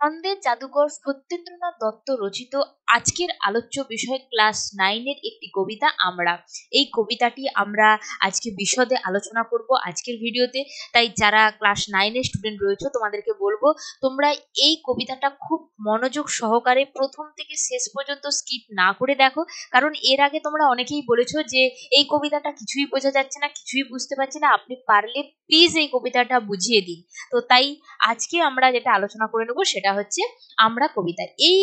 সন্দেহ জাদুকর সত্যেন্দ্রনাথ দত্ত রচিত আজকের আলোচ্য বিষয় ক্লাস নাইনের একটি কবিতা আমরা এই কবিতাটি আমরা আজকে বিশদে আলোচনা করব আজকের ভিডিওতে তাই যারা ক্লাস নাইনের স্টুডেন্ট রয়েছে তোমাদেরকে বলবো তোমরা এই কবিতাটা খুব মনোযোগ সহকারে প্রথম থেকে শেষ পর্যন্ত স্কিপ না করে দেখো কারণ এর আগে তোমরা অনেকেই বলেছো যে এই কবিতাটা কিছুই বোঝা যাচ্ছে না কিছুই বুঝতে পারছি না আপনি পারলে প্লিজ এই কবিতাটা বুঝিয়ে দিন তো তাই আজকে আমরা যেটা আলোচনা করে নেবো সেটা সেটা হচ্ছে আমরা কবিতা এই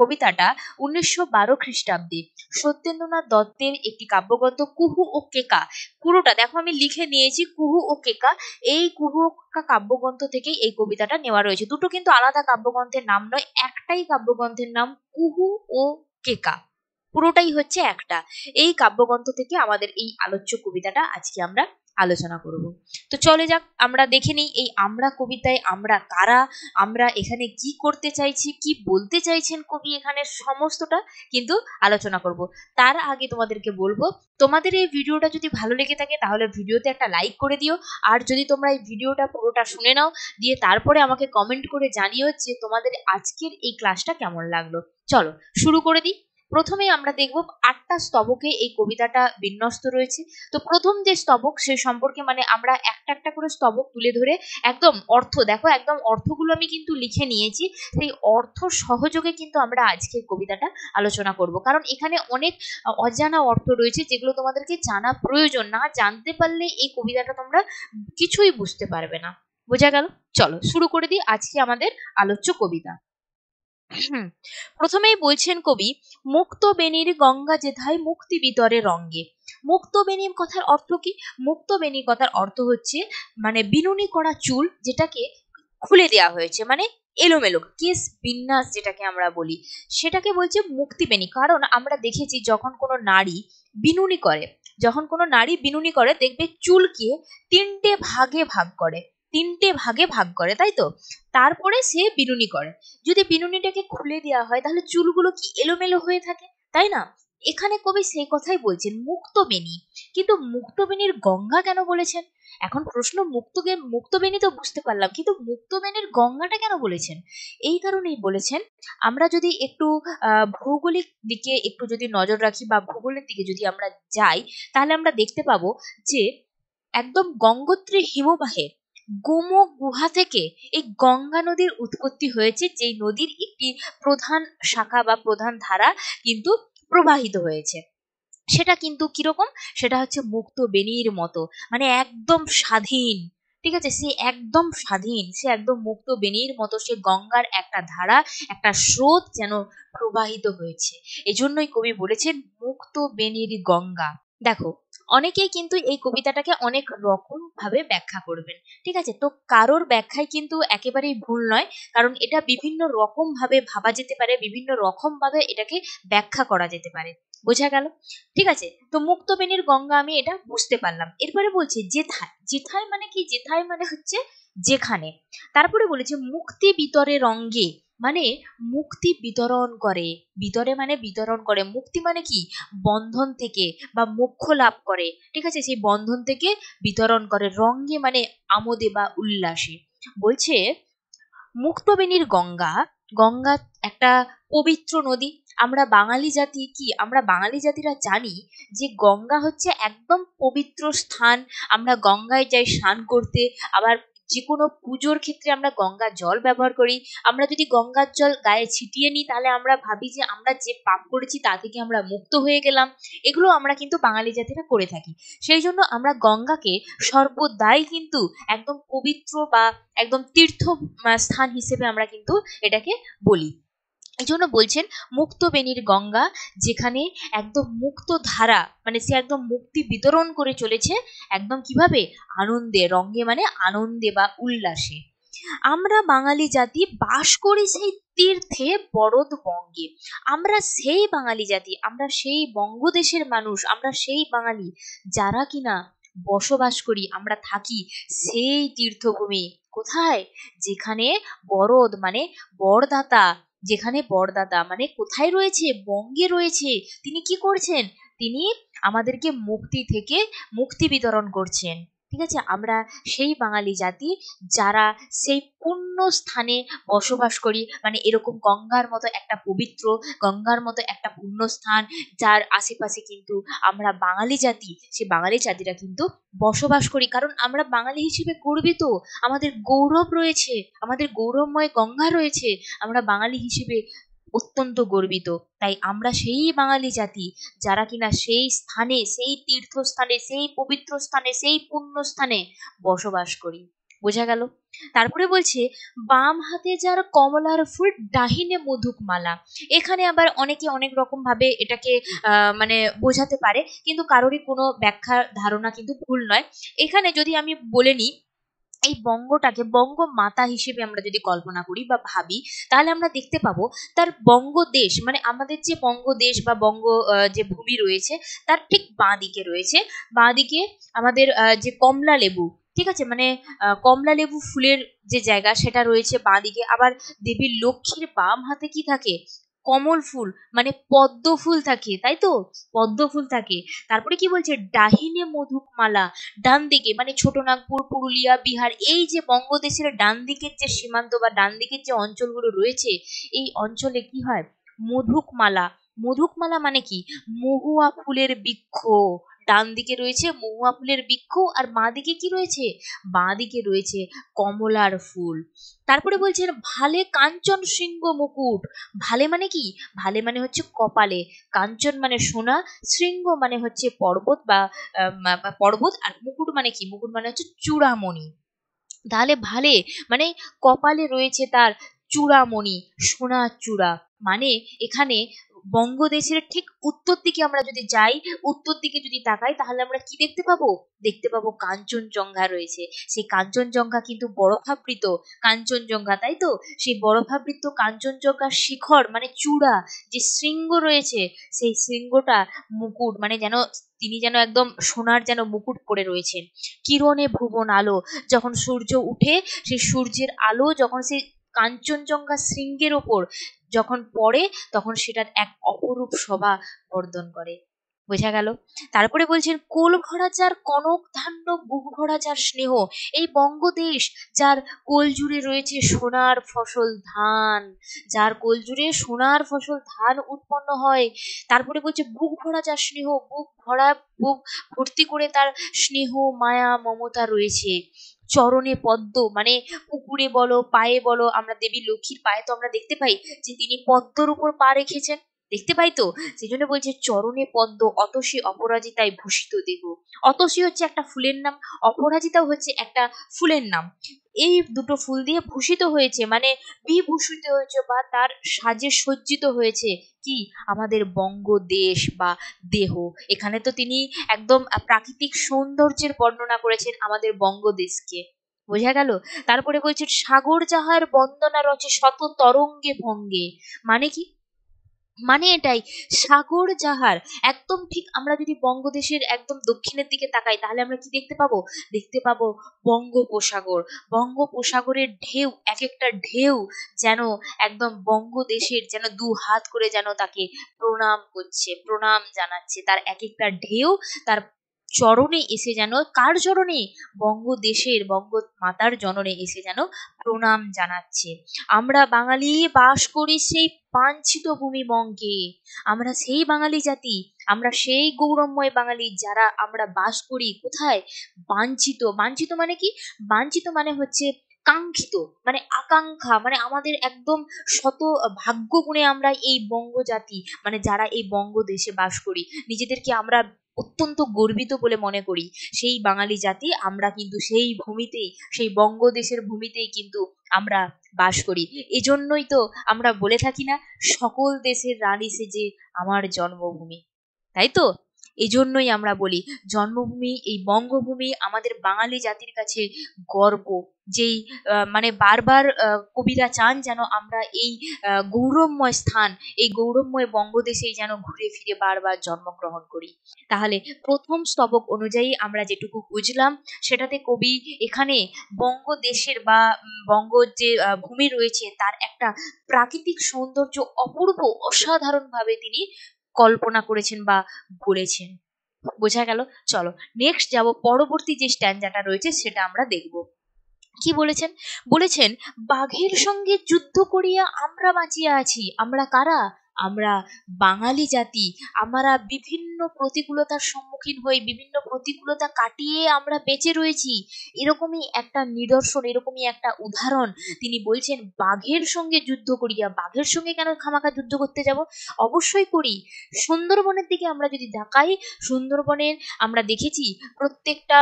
কবিতাটা উনিশশো বারো খ্রিস্টাব্দে সত্যেন্দ্রনাথ দত্তের একটি কাব্যগ্রন্থ কুহু ও কেকা পুরোটা দেখো আমি লিখে নিয়েছি কুহু ও কেকা এই কুহু ও কাব্যগ্রন্থ থেকে এই কবিতাটা নেওয়া রয়েছে দুটো কিন্তু আলাদা কাব্যগ্রন্থের নাম নয় একটাই কাব্যগ্রন্থের নাম কুহু ও কেকা পুরোটাই হচ্ছে একটা এই কাব্যগ্রন্থ থেকে আমাদের এই আলোচ্য কবিতাটা আজকে আমরা আলোচনা করব তো চলে যাক আমরা দেখে নিই এই আমরা কবিতায় আমরা কারা আমরা এখানে কি করতে চাইছি কি বলতে চাইছেন কবি এখানে সমস্তটা কিন্তু আলোচনা করব তার আগে তোমাদেরকে বলবো তোমাদের এই ভিডিওটা যদি ভালো লেগে থাকে তাহলে ভিডিওতে একটা লাইক করে দিও আর যদি তোমরা এই ভিডিওটা পুরোটা শুনে নাও দিয়ে তারপরে আমাকে কমেন্ট করে জানিও যে তোমাদের আজকের এই ক্লাসটা কেমন লাগলো চলো শুরু করে দিই প্রথমে আমরা দেখব আটটা স্তবকে এই কবিতাটা বিন্যস্ত রয়েছে তো প্রথম যে স্তবক সে সম্পর্কে মানে আমরা একটা একটা করে স্তবক তুলে ধরে একদম অর্থ দেখো একদম অর্থগুলো আমি কিন্তু লিখে নিয়েছি সেই অর্থ সহযোগে কিন্তু আমরা আজকে কবিতাটা আলোচনা করব কারণ এখানে অনেক অজানা অর্থ রয়েছে যেগুলো তোমাদেরকে জানা প্রয়োজন না জানতে পারলে এই কবিতাটা তোমরা কিছুই বুঝতে পারবে না বোঝা গেল চলো শুরু করে দিই আজকে আমাদের আলোচ্য কবিতা প্রথমেই বলছেন কবি মুক্ত বেনির গঙ্গা জেথায় মুক্তি বিতরে রঙ্গে মুক্ত বেনির কথার অর্থ কি মুক্ত বেণী কথার অর্থ হচ্ছে মানে বিনুনি করা চুল যেটাকে খুলে দেয়া হয়েছে মানে এলোমেলো কেস বিন্যাস যেটাকে আমরা বলি সেটাকে বলছে মুক্তিবেণী কারণ আমরা দেখেছি যখন কোনো নারী বিনুনি করে যখন কোনো নারী বিনুনি করে দেখবে চুলকে তিনটে ভাগে ভাগ করে তিনটে ভাগে ভাগ করে তাই তো তারপরে সে বিনুনি করে যদি বিনুনিটাকে খুলে দেওয়া হয় তাহলে চুলগুলো কি এলোমেলো হয়ে থাকে তাই না এখানে কবি সেই কথাই বলছেন মুক্তবেণী কিন্তু মুক্তবেণীর গঙ্গা কেন বলেছেন এখন প্রশ্ন মুক্তকে মুক্তবেণী তো বুঝতে পারলাম কিন্তু মুক্তবেণীর গঙ্গাটা কেন বলেছেন এই কারণেই বলেছেন আমরা যদি একটু ভৌগোলিক দিকে একটু যদি নজর রাখি বা ভূগোলের দিকে যদি আমরা যাই তাহলে আমরা দেখতে পাবো যে একদম গঙ্গোত্রী হিমবাহের গোমো গুহা থেকে এই গঙ্গা নদীর উৎপত্তি হয়েছে যেই নদীর একটি প্রধান শাখা বা প্রধান ধারা কিন্তু প্রবাহিত হয়েছে সেটা কিন্তু কিরকম সেটা হচ্ছে মুক্ত বেনির মতো মানে একদম স্বাধীন ঠিক আছে সে একদম স্বাধীন সে একদম মুক্ত বেনির মতো সে গঙ্গার একটা ধারা একটা স্রোত যেন প্রবাহিত হয়েছে এজন্যই কবি বলেছেন মুক্ত বেনির গঙ্গা দেখো অনেকেই কিন্তু এই কবিতাটাকে অনেক রকম ভাবে ব্যাখ্যা করবেন ঠিক আছে তো কারোর ব্যাখ্যায় কিন্তু একেবারেই ভুল নয় কারণ এটা বিভিন্ন রকম ভাবে ভাবা যেতে পারে বিভিন্ন রকম ভাবে এটাকে ব্যাখ্যা করা যেতে পারে বোঝা গেল ঠিক আছে তো মুক্তবেণীর গঙ্গা আমি এটা বুঝতে পারলাম এরপরে বলছে জেথায় জেথায় মানে কি জেথায় মানে হচ্ছে যেখানে তারপরে বলেছে মুক্তি বিতরে রঙ্গে মানে মুক্তি বিতরণ করে বিতরে মানে বিতরণ করে মুক্তি মানে কি বন্ধন থেকে বা মোক্ষ লাভ করে ঠিক আছে সেই বন্ধন থেকে বিতরণ করে রঙ্গে মানে আমোদে বা উল্লাসে বলছে মুক্তবেণীর গঙ্গা গঙ্গা একটা পবিত্র নদী আমরা বাঙালি জাতি কি আমরা বাঙালি জাতিরা জানি যে গঙ্গা হচ্ছে একদম পবিত্র স্থান আমরা গঙ্গায় যাই স্নান করতে আবার যে কোনো পুজোর ক্ষেত্রে আমরা গঙ্গা জল ব্যবহার করি আমরা যদি গঙ্গার জল গায়ে ছিটিয়ে নিই তাহলে আমরা ভাবি যে আমরা যে পাপ করেছি তা থেকে আমরা মুক্ত হয়ে গেলাম এগুলো আমরা কিন্তু বাঙালি জাতিরা করে থাকি সেই জন্য আমরা গঙ্গাকে সর্বদাই কিন্তু একদম পবিত্র বা একদম তীর্থ স্থান হিসেবে আমরা কিন্তু এটাকে বলি এই জন্য বলছেন মুক্তবেণীর গঙ্গা যেখানে একদম মুক্ত ধারা মানে সে একদম মুক্তি বিতরণ করে চলেছে একদম কিভাবে আনন্দে রঙ্গে মানে আনন্দে বা উল্লাসে আমরা বাঙালি জাতি বাস করি সেই তীর্থে বরদ বঙ্গে আমরা সেই বাঙালি জাতি আমরা সেই বঙ্গদেশের মানুষ আমরা সেই বাঙালি যারা কিনা বসবাস করি আমরা থাকি সেই তীর্থভূমি কোথায় যেখানে বরদ মানে বরদাতা যেখানে বরদাতা মানে কোথায় রয়েছে বঙ্গে রয়েছে তিনি কি করছেন তিনি আমাদেরকে মুক্তি থেকে মুক্তি বিতরণ করছেন ঠিক আছে আমরা সেই বাঙালি জাতি যারা সেই পূর্ণ স্থানে বসবাস করি মানে এরকম গঙ্গার মতো একটা পবিত্র গঙ্গার মতো একটা পূর্ণ স্থান যার আশেপাশে কিন্তু আমরা বাঙালি জাতি সেই বাঙালি জাতিরা কিন্তু বসবাস করি কারণ আমরা বাঙালি হিসেবে গর্বিত আমাদের গৌরব রয়েছে আমাদের গৌরবময় গঙ্গা রয়েছে আমরা বাঙালি হিসেবে অত্যন্ত গর্বিত তাই আমরা সেই বাঙালি জাতি যারা কিনা সেই স্থানে সেই তীর্থস্থানে সেই পবিত্র স্থানে সেই পূর্ণ স্থানে বসবাস করি বোঝা গেল তারপরে বলছে বাম হাতে যার কমলার ফুল ডাহিনে মধুক মালা এখানে আবার অনেকে অনেক রকম ভাবে এটাকে মানে বোঝাতে পারে কিন্তু কারোরই কোনো ব্যাখ্যা ধারণা কিন্তু ভুল নয় এখানে যদি আমি বলে নিই এই বঙ্গটাকে বঙ্গ মাতা হিসেবে আমরা যদি কল্পনা করি বা ভাবি তাহলে আমরা দেখতে পাবো তার বঙ্গদেশ মানে আমাদের যে বঙ্গদেশ বা বঙ্গ যে ভূমি রয়েছে তার ঠিক বাঁ দিকে রয়েছে বাঁ দিকে আমাদের যে কমলা লেবু ঠিক আছে মানে কমলা লেবু ফুলের যে জায়গা সেটা রয়েছে বাঁদিকে আবার দেবী লক্ষ্মীর বাম হাতে কি থাকে কমল ফুল মানে পদ্ম ফুল থাকে তাই তো পদ্ম ফুল থাকে তারপরে কি বলছে ডাহিনে মধুকমালা ডান দিকে মানে নাগপুর পুরুলিয়া বিহার এই যে বঙ্গদেশের ডান দিকের যে সীমান্ত বা ডান দিকের যে অঞ্চলগুলো রয়েছে এই অঞ্চলে কি হয় মধুকমালা মধুকমালা মানে কি মহুয়া ফুলের বৃক্ষ ডান দিকে রয়েছে মহুয়া ফুলের বৃক্ষ আর বাঁ দিকে কি রয়েছে বাঁ দিকে রয়েছে কমলার ফুল তারপরে বলছেন ভালে কাঞ্চন শৃঙ্গ মুকুট ভালে মানে কি ভালে মানে হচ্ছে কপালে কাঞ্চন মানে সোনা শৃঙ্গ মানে হচ্ছে পর্বত বা পর্বত আর মুকুট মানে কি মুকুট মানে হচ্ছে চূড়ামণি তাহলে ভালে মানে কপালে রয়েছে তার চূড়ামণি সোনা চূড়া মানে এখানে বঙ্গদেশের ঠিক উত্তর দিকে আমরা যদি যাই উত্তর দিকে যদি তাকাই তাহলে আমরা কি দেখতে পাবো দেখতে পাবো কাঞ্চনজঙ্ঘা রয়েছে সেই কাঞ্চনজঙ্ঘা কিন্তু বরফাবৃত কাঞ্চনজঙ্ঘা তাই তো সেই বরফাবৃত কাঞ্চনজঙ্ঘার শিখর মানে চূড়া যে শৃঙ্গ রয়েছে সেই শৃঙ্গটা মুকুট মানে যেন তিনি যেন একদম সোনার যেন মুকুট করে রয়েছেন কিরণে ভুবন আলো যখন সূর্য উঠে সেই সূর্যের আলো যখন সেই কাঞ্চনজঙ্ঘা শৃঙ্গের ওপর যখন পড়ে তখন সেটার এক অপরূপ শোভা বর্ধন করে বোঝা গেল তারপরে বলছেন কোল ঘোড়া যার কনক ধান্য বুক ঘোড়া যার স্নেহ এই বঙ্গদেশ যার কোল জুড়ে রয়েছে সোনার ফসল ধান যার কোল জুড়ে সোনার ফসল ধান উৎপন্ন হয় তারপরে বলছে বুক ঘোড়া যার স্নেহ বুক ঘোড়া বুক ভর্তি করে তার স্নেহ মায়া মমতা রয়েছে চরণে পদ্ম মানে পুকুরে বলো পায়ে বলো আমরা দেবী লক্ষ্মীর পায়ে তো আমরা দেখতে পাই যে তিনি পদ্মর উপর পা রেখেছেন দেখতে পাই তো সেই জন্য বলছে চরণে পদ্ম অতসী অপরাজিতায় ভূষিত দেহ অতসী হচ্ছে একটা ফুলের নাম অপরাজিতা হচ্ছে একটা ফুলের নাম এই দুটো ফুল দিয়ে ভূষিত হয়েছে মানে বিভূষিত হয়েছে বা তার সাজে সজ্জিত হয়েছে কি আমাদের বঙ্গদেশ বা দেহ এখানে তো তিনি একদম প্রাকৃতিক সৌন্দর্যের বর্ণনা করেছেন আমাদের বঙ্গদেশকে বোঝা গেল তারপরে বলছেন সাগর যাহার বন্দনা রচে শত তরঙ্গে ভঙ্গে মানে কি মানে এটাই সাগর যাহার একদম ঠিক আমরা যদি বঙ্গদেশের একদম দক্ষিণের দিকে তাকাই তাহলে আমরা কি দেখতে পাবো দেখতে পাবো বঙ্গোপসাগর বঙ্গোপসাগরের ঢেউ এক একটা ঢেউ যেন একদম বঙ্গদেশের যেন দু হাত করে যেন তাকে প্রণাম করছে প্রণাম জানাচ্ছে তার এক একটা ঢেউ তার চরণে এসে যেন কার চরণে বঙ্গদেশের বঙ্গ মাতার জননে এসে যেন প্রণাম জানাচ্ছে আমরা বাঙালি বাস করি সেই পাঞ্ছিত ভূমি বঙ্গে আমরা সেই বাঙালি জাতি আমরা সেই গৌরবময় বাঙালি যারা আমরা বাস করি কোথায় বাঞ্ছিত বাঞ্ছিত মানে কি বাঞ্ছিত মানে হচ্ছে কাঙ্ক্ষিত মানে আকাঙ্ক্ষা মানে আমাদের একদম শত ভাগ্য গুণে আমরা এই বঙ্গ জাতি মানে যারা এই বঙ্গ দেশে বাস করি নিজেদেরকে আমরা অত্যন্ত গর্বিত বলে মনে করি সেই বাঙালি জাতি আমরা কিন্তু সেই ভূমিতেই সেই বঙ্গদেশের ভূমিতেই কিন্তু আমরা বাস করি এজন্যই তো আমরা বলে থাকি না সকল দেশের রানী সে যে আমার জন্মভূমি তাই তো এজন্যই আমরা বলি জন্মভূমি এই বঙ্গভূমি আমাদের বাঙালি জাতির কাছে গর্ব যেই মানে বারবার কবিরা চান যেন আমরা এই গৌরবময় স্থান এই গৌরবময় বঙ্গদেশেই যেন ঘুরে ফিরে বারবার জন্মগ্রহণ করি তাহলে প্রথম স্তবক অনুযায়ী আমরা যেটুকু বুঝলাম সেটাতে কবি এখানে বঙ্গদেশের বা বঙ্গ যে ভূমি রয়েছে তার একটা প্রাকৃতিক সৌন্দর্য অপূর্ব অসাধারণভাবে তিনি কল্পনা করেছেন বা বলেছেন বোঝা গেল চলো নেক্সট যাব পরবর্তী যে স্ট্যান্ডাটা রয়েছে সেটা আমরা দেখব কি বলেছেন বলেছেন বাঘের সঙ্গে যুদ্ধ করিয়া আমরা বাঁচিয়া আছি আমরা কারা আমরা বাঙালি জাতি আমরা বিভিন্ন প্রতিকূলতার সম্মুখীন হই বিভিন্ন প্রতিকূলতা কাটিয়ে আমরা বেঁচে রয়েছি এরকমই একটা নিদর্শন এরকমই একটা উদাহরণ তিনি বলছেন বাঘের সঙ্গে যুদ্ধ করিয়া বাঘের সঙ্গে কেন খামাখা যুদ্ধ করতে যাব অবশ্যই করি সুন্দরবনের দিকে আমরা যদি দেখাই সুন্দরবনের আমরা দেখেছি প্রত্যেকটা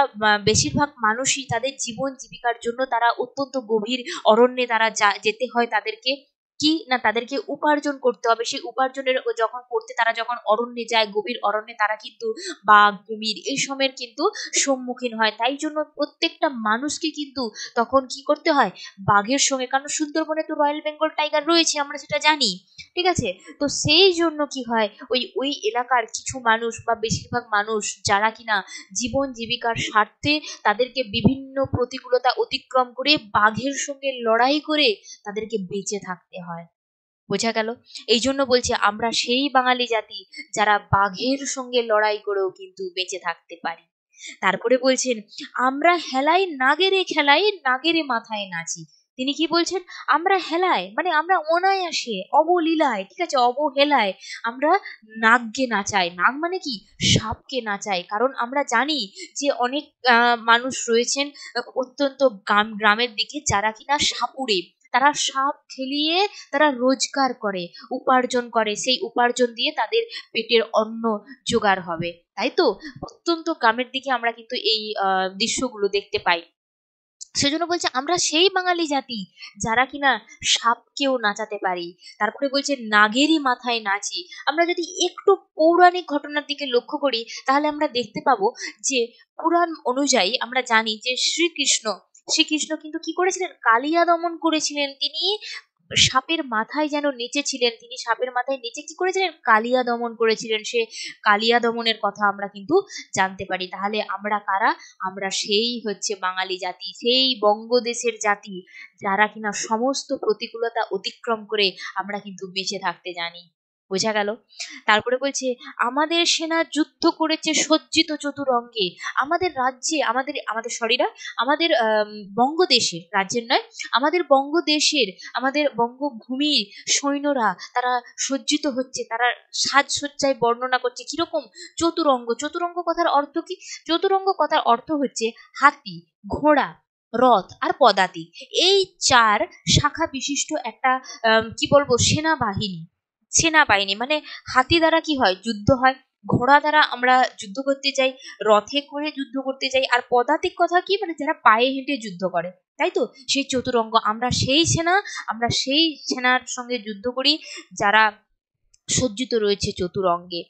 বেশিরভাগ মানুষই তাদের জীবন জীবিকার জন্য তারা অত্যন্ত গভীর অরণ্যে তারা যা যেতে হয় তাদেরকে কি না তাদেরকে উপার্জন করতে হবে সেই উপার্জনের যখন করতে তারা যখন অরণ্যে যায় গভীর অরণ্যে তারা কিন্তু বাঘ কুমির এই সময়ের কিন্তু সম্মুখীন হয় তাই জন্য প্রত্যেকটা মানুষকে কিন্তু তখন কি করতে হয় বাঘের সঙ্গে কারণ সুন্দরবনে তো রয়্যাল বেঙ্গল টাইগার রয়েছে আমরা সেটা জানি ঠিক আছে তো সেই জন্য কি হয় ওই ওই এলাকার কিছু মানুষ বা বেশিরভাগ মানুষ যারা কিনা জীবন জীবিকার স্বার্থে তাদেরকে বিভিন্ন প্রতিকূলতা অতিক্রম করে বাঘের সঙ্গে লড়াই করে তাদেরকে বেঁচে থাকতে হয় হয় বোঝা গেল এই জন্য বলছি আমরা সেই বাঙালি জাতি যারা বাঘের সঙ্গে লড়াই করেও কিন্তু বেঁচে থাকতে পারি তারপরে বলছেন আমরা হেলাই নাগেরে খেলাই নাগেরে মাথায় নাচি তিনি কি বলছেন আমরা হেলায় মানে আমরা অনায়াসে অবলীলায় ঠিক আছে অবহেলায় আমরা নাগকে নাচাই নাগ মানে কি সাপকে নাচাই কারণ আমরা জানি যে অনেক মানুষ রয়েছেন অত্যন্ত গ্রাম গ্রামের দিকে যারা কিনা সাপুরে তারা সাপ ঠেলিয়ে তারা রোজগার করে উপার্জন করে সেই উপার্জন দিয়ে তাদের পেটের অন্ন জোগাড় হবে তাই তো অত্যন্ত গ্রামের দিকে আমরা কিন্তু এই দৃশ্যগুলো দেখতে পাই সেজন্য বলছে আমরা সেই বাঙালি জাতি যারা কিনা সাপকেও নাচাতে পারি তারপরে বলছে নাগেরই মাথায় নাচি আমরা যদি একটু পৌরাণিক ঘটনার দিকে লক্ষ্য করি তাহলে আমরা দেখতে পাবো যে পুরাণ অনুযায়ী আমরা জানি যে শ্রীকৃষ্ণ শ্রীকৃষ্ণ কিন্তু কি করেছিলেন কালিয়া দমন করেছিলেন তিনি সাপের মাথায় যেন নেচেছিলেন তিনি সাপের মাথায় নেচে কি করেছিলেন কালিয়া দমন করেছিলেন সে কালিয়া দমনের কথা আমরা কিন্তু জানতে পারি তাহলে আমরা কারা আমরা সেই হচ্ছে বাঙালি জাতি সেই বঙ্গদেশের জাতি যারা কিনা সমস্ত প্রতিকূলতা অতিক্রম করে আমরা কিন্তু বেঁচে থাকতে জানি বোঝা গেল তারপরে বলছে আমাদের সেনা যুদ্ধ করেছে সজ্জিত চতুরঙ্গে আমাদের রাজ্যে আমাদের আমাদের সরিরা আমাদের বঙ্গদেশে রাজ্যের নয় আমাদের বঙ্গদেশের আমাদের বঙ্গভূমির সৈন্যরা তারা সজ্জিত হচ্ছে তারা সাজসজ্জায় বর্ণনা করছে কিরকম চতুরঙ্গ চতুরঙ্গ কথার অর্থ কি চতুরঙ্গ কথার অর্থ হচ্ছে হাতি ঘোড়া রথ আর পদাতি এই চার শাখা বিশিষ্ট একটা কি বলবো সেনাবাহিনী সেনাবাহিনী মানে হাতি দ্বারা কি হয় যুদ্ধ হয় ঘোড়া দ্বারা আমরা যুদ্ধ করতে চাই রথে করে যুদ্ধ করতে চাই আর পদাতিক কথা কি মানে যারা পায়ে হেঁটে যুদ্ধ করে তাই তো সেই চতুরঙ্গ আমরা সেই সেনা আমরা সেই সেনার সঙ্গে যুদ্ধ করি যারা সজ্জিত রয়েছে চতুরঙ্গে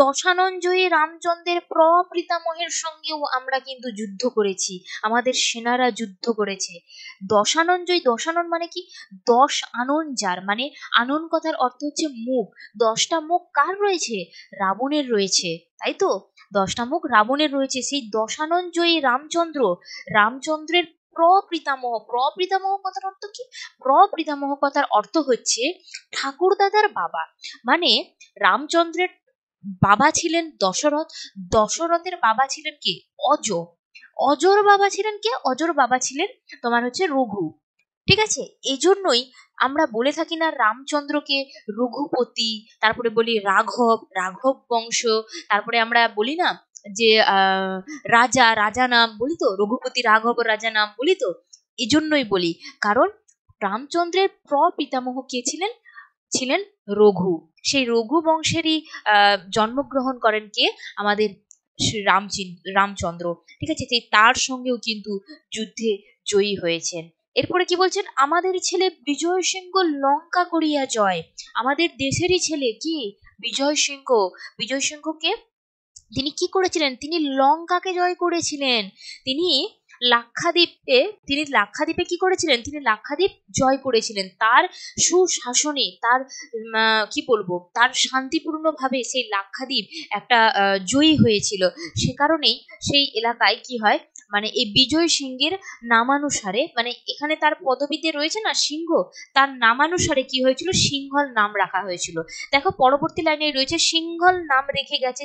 দশানঞ্জয়ী রামচন্দ্রের প্রপিতামহের সঙ্গেও আমরা কিন্তু যুদ্ধ করেছি আমাদের সেনারা যুদ্ধ করেছে দশানঞ্জয়ী দশানন মানে কি দশ আনন যার মানে আনন কথার অর্থ হচ্ছে মুখ দশটা মুখ কার রয়েছে রাবণের রয়েছে তাই তো দশটা মুখ রাবণের রয়েছে সেই দশানঞ্জয়ী রামচন্দ্র রামচন্দ্রের প্রপিতামহ প্রপিতামহ কথার অর্থ কি প্রপিতামহ কথার অর্থ হচ্ছে ঠাকুরদাদার বাবা মানে রামচন্দ্রের বাবা ছিলেন দশরথ দশরথের বাবা ছিলেন কে অজ অজর বাবা ছিলেন কে অজর বাবা ছিলেন তোমার হচ্ছে রঘু ঠিক আছে এই জন্যই আমরা বলে থাকি না রামচন্দ্রকে রঘুপতি তারপরে বলি রাঘব রাঘব বংশ তারপরে আমরা বলি না যে রাজা রাজা নাম বলি তো রঘুপতি রাঘব রাজা নাম বলি তো এজন্যই বলি কারণ রামচন্দ্রের প্রপিতামহ কে ছিলেন ছিলেন রঘু সেই রঘু বংশেরই জন্মগ্রহণ করেন কে আমাদের রামচিন রামচন্দ্র ঠিক আছে তার সঙ্গেও কিন্তু যুদ্ধে জয়ী হয়েছেন এরপরে কি বলছেন আমাদের ছেলে বিজয় সিংহ লঙ্কা করিয়া জয় আমাদের দেশেরই ছেলে কি বিজয় সিংহ বিজয় সিংহকে তিনি কি করেছিলেন তিনি লঙ্কাকে জয় করেছিলেন তিনি লাক্ষাদ্বীপে তিনি লাক্ষাদ্বীপে কি করেছিলেন তিনি লাক্ষাদ্বীপ জয় করেছিলেন তার সুশাসনে তার কি বলবো তার শান্তিপূর্ণভাবে সেই লাক্ষাদ্বীপ একটা জয়ী হয়েছিল সে কারণেই সেই এলাকায় কি হয় মানে এই বিজয় সিংহের নামানুসারে মানে এখানে তার পদবীতে রয়েছে না সিংহ তার নামানুসারে কি হয়েছিল সিংহল নাম রাখা হয়েছিল দেখো পরবর্তী লাইনে রয়েছে সিংহল নাম রেখে গেছে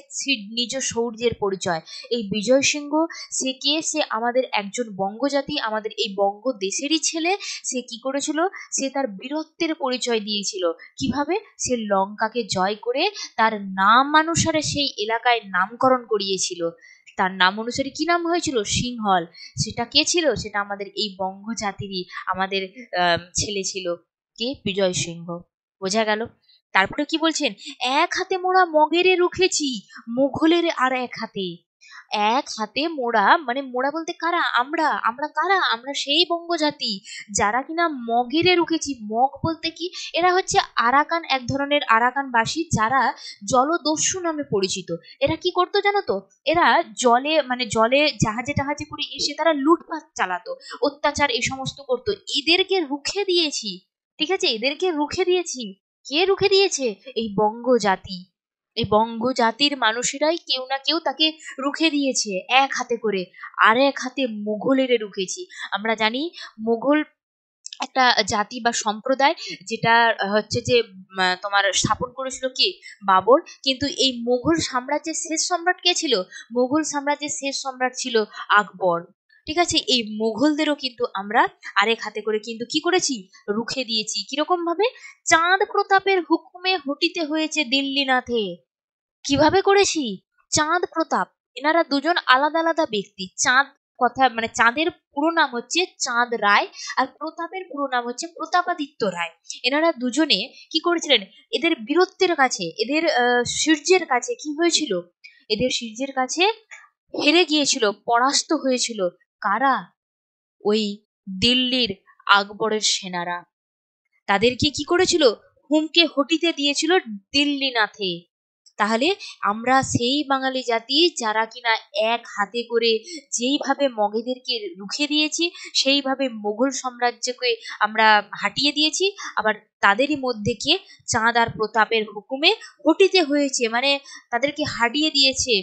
নিজ শৌর্যের পরিচয় এই বিজয় সিংহ সে কে সে আমাদের একজন বঙ্গজাতি আমাদের এই বঙ্গ দেশেরই ছেলে সে কি করেছিল সে তার বীরত্বের পরিচয় দিয়েছিল কিভাবে সে লঙ্কাকে জয় করে তার নাম অনুসারে সেই এলাকায় নামকরণ করিয়েছিল তার নাম অনুসারে কি নাম হয়েছিল সিংহল সেটা কে ছিল সেটা আমাদের এই বঙ্গ জাতিরই আমাদের ছেলে ছিল কে বিজয় সিংহ বোঝা গেল তারপরে কি বলছেন এক হাতে মোরা মগেরে রুখেছি মুঘলের আর এক হাতে এক হাতে মোড়া মানে মোড়া বলতে কারা আমরা আমরা কারা আমরা সেই বঙ্গ জাতি যারা কিনা মগেরে রুখেছি মগ বলতে কি এরা হচ্ছে আরাকান এক ধরনের আরাকানবাসী যারা জলদস্যু নামে পরিচিত এরা কি করতো জানো তো এরা জলে মানে জলে জাহাজে টাহাজে করে এসে তারা লুটপাট চালাতো অত্যাচার এই সমস্ত করতো এদেরকে রুখে দিয়েছি ঠিক আছে এদেরকে রুখে দিয়েছি কে রুখে দিয়েছে এই বঙ্গ জাতি এই জাতির মানুষেরাই কেউ না কেউ তাকে রুখে দিয়েছে এক হাতে করে আর এক হাতে মোঘলের রুখেছি আমরা জানি মোঘল একটা জাতি বা সম্প্রদায় যেটা হচ্ছে যে তোমার স্থাপন করেছিল কি বাবর কিন্তু এই মোঘল সাম্রাজ্যের শেষ সম্রাট কে ছিল মোঘল সাম্রাজ্যের শেষ সম্রাট ছিল আকবর ঠিক আছে এই মোঘলদেরও কিন্তু আমরা আরেক হাতে করে কিন্তু কি করেছি রুখে দিয়েছি কিরকম ভাবে চাঁদ প্রতাপের হুকুমে হটিতে হয়েছে দিল্লিনাথে কিভাবে করেছি চাঁদ প্রতাপ এনারা দুজন আলাদা আলাদা ব্যক্তি চাঁদ কথা মানে চাঁদের পুরো নাম হচ্ছে চাঁদ রায় আর প্রতাপের পুরো নাম হচ্ছে প্রতাপাদিত্য রায় এনারা দুজনে কি করেছিলেন এদের বীরত্বের কাছে এদের সূর্যের কাছে কি হয়েছিল এদের সূর্যের কাছে হেরে গিয়েছিল পরাস্ত হয়েছিল কারা ওই দিল্লির আকবরের সেনারা তাদেরকে কি করেছিল হুমকে হটিতে দিয়েছিল দিল্লিনাথে তাহলে আমরা সেই বাঙালি জাতি যারা কিনা এক হাতে করে যেইভাবে মগেদেরকে রুখে দিয়েছি সেইভাবে মোগল সাম্রাজ্যকে আমরা হাঁটিয়ে দিয়েছি আবার তাদেরই মধ্যে কে চাঁদ আর প্রতাপের হুকুমে হটিতে হয়েছে মানে তাদেরকে হারিয়ে দিয়েছে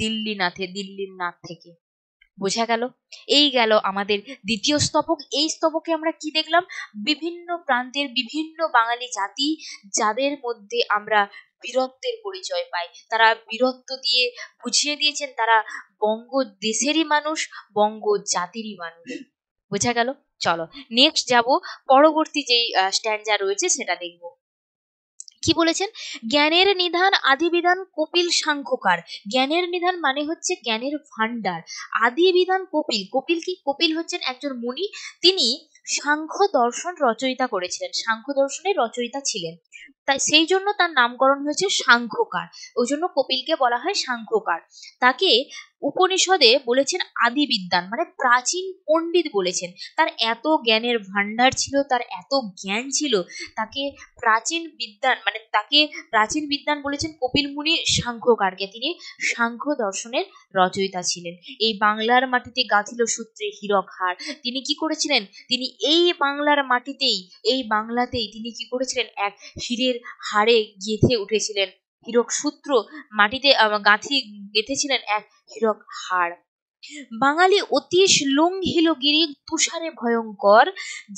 দিল্লি নাথে দিল্লির নাথ থেকে বোঝা গেল এই গেল আমাদের দ্বিতীয় স্তবক এই স্তবকে আমরা কি দেখলাম বিভিন্ন প্রান্তের বিভিন্ন বাঙালি জাতি যাদের মধ্যে আমরা বীরত্বের পরিচয় পায় তারা বীরত্ব দিয়ে বুঝিয়ে দিয়েছেন তারা বঙ্গ দেশেরই মানুষ বঙ্গ জাতিরই মানুষ বোঝা গেল চলো নেক্সট যাব পরবর্তী যেই স্ট্যান্ডার রয়েছে সেটা দেখব কি বলেছেন জ্ঞানের নিধান আদি বিধান কপিল সাংখ্যকার জ্ঞানের নিধান মানে হচ্ছে জ্ঞানের ভান্ডার আদি বিধান কপিল কপিল কি কপিল হচ্ছেন একজন মুনি তিনি সাংখ্য দর্শন রচয়িতা করেছিলেন সাংখ্য দর্শনের রচয়িতা ছিলেন তাই সেই জন্য তার নামকরণ হয়েছে সাংখ্যকার ওই জন্য কপিলকে বলা হয় সাংখ্যকার তাকে উপনিষদে বলেছেন আদি বিদ্যান মানে প্রাচীন পণ্ডিত বলেছেন তার এত জ্ঞানের ভাণ্ডার ছিল তার এত জ্ঞান ছিল তাকে প্রাচীন বিদ্যান মানে তাকে প্রাচীন বিদ্যান বলেছেন কপিল মুনি সাংখ্যকারকে তিনি সাংখ্য দর্শনের রচয়িতা ছিলেন এই বাংলার মাটিতে গাঁথিল সূত্রে হীরক হার তিনি কি করেছিলেন তিনি এই বাংলার মাটিতেই এই বাংলাতেই তিনি কি করেছিলেন এক হীরের হাড়ে গেঁথে উঠেছিলেন হীরক সূত্র মাটিতে গাঁথি গেঁথেছিলেন এক হীরক হাড় বাঙালি অতীশ লুঙ্ঘিল গিরি তুষারে ভয়ঙ্কর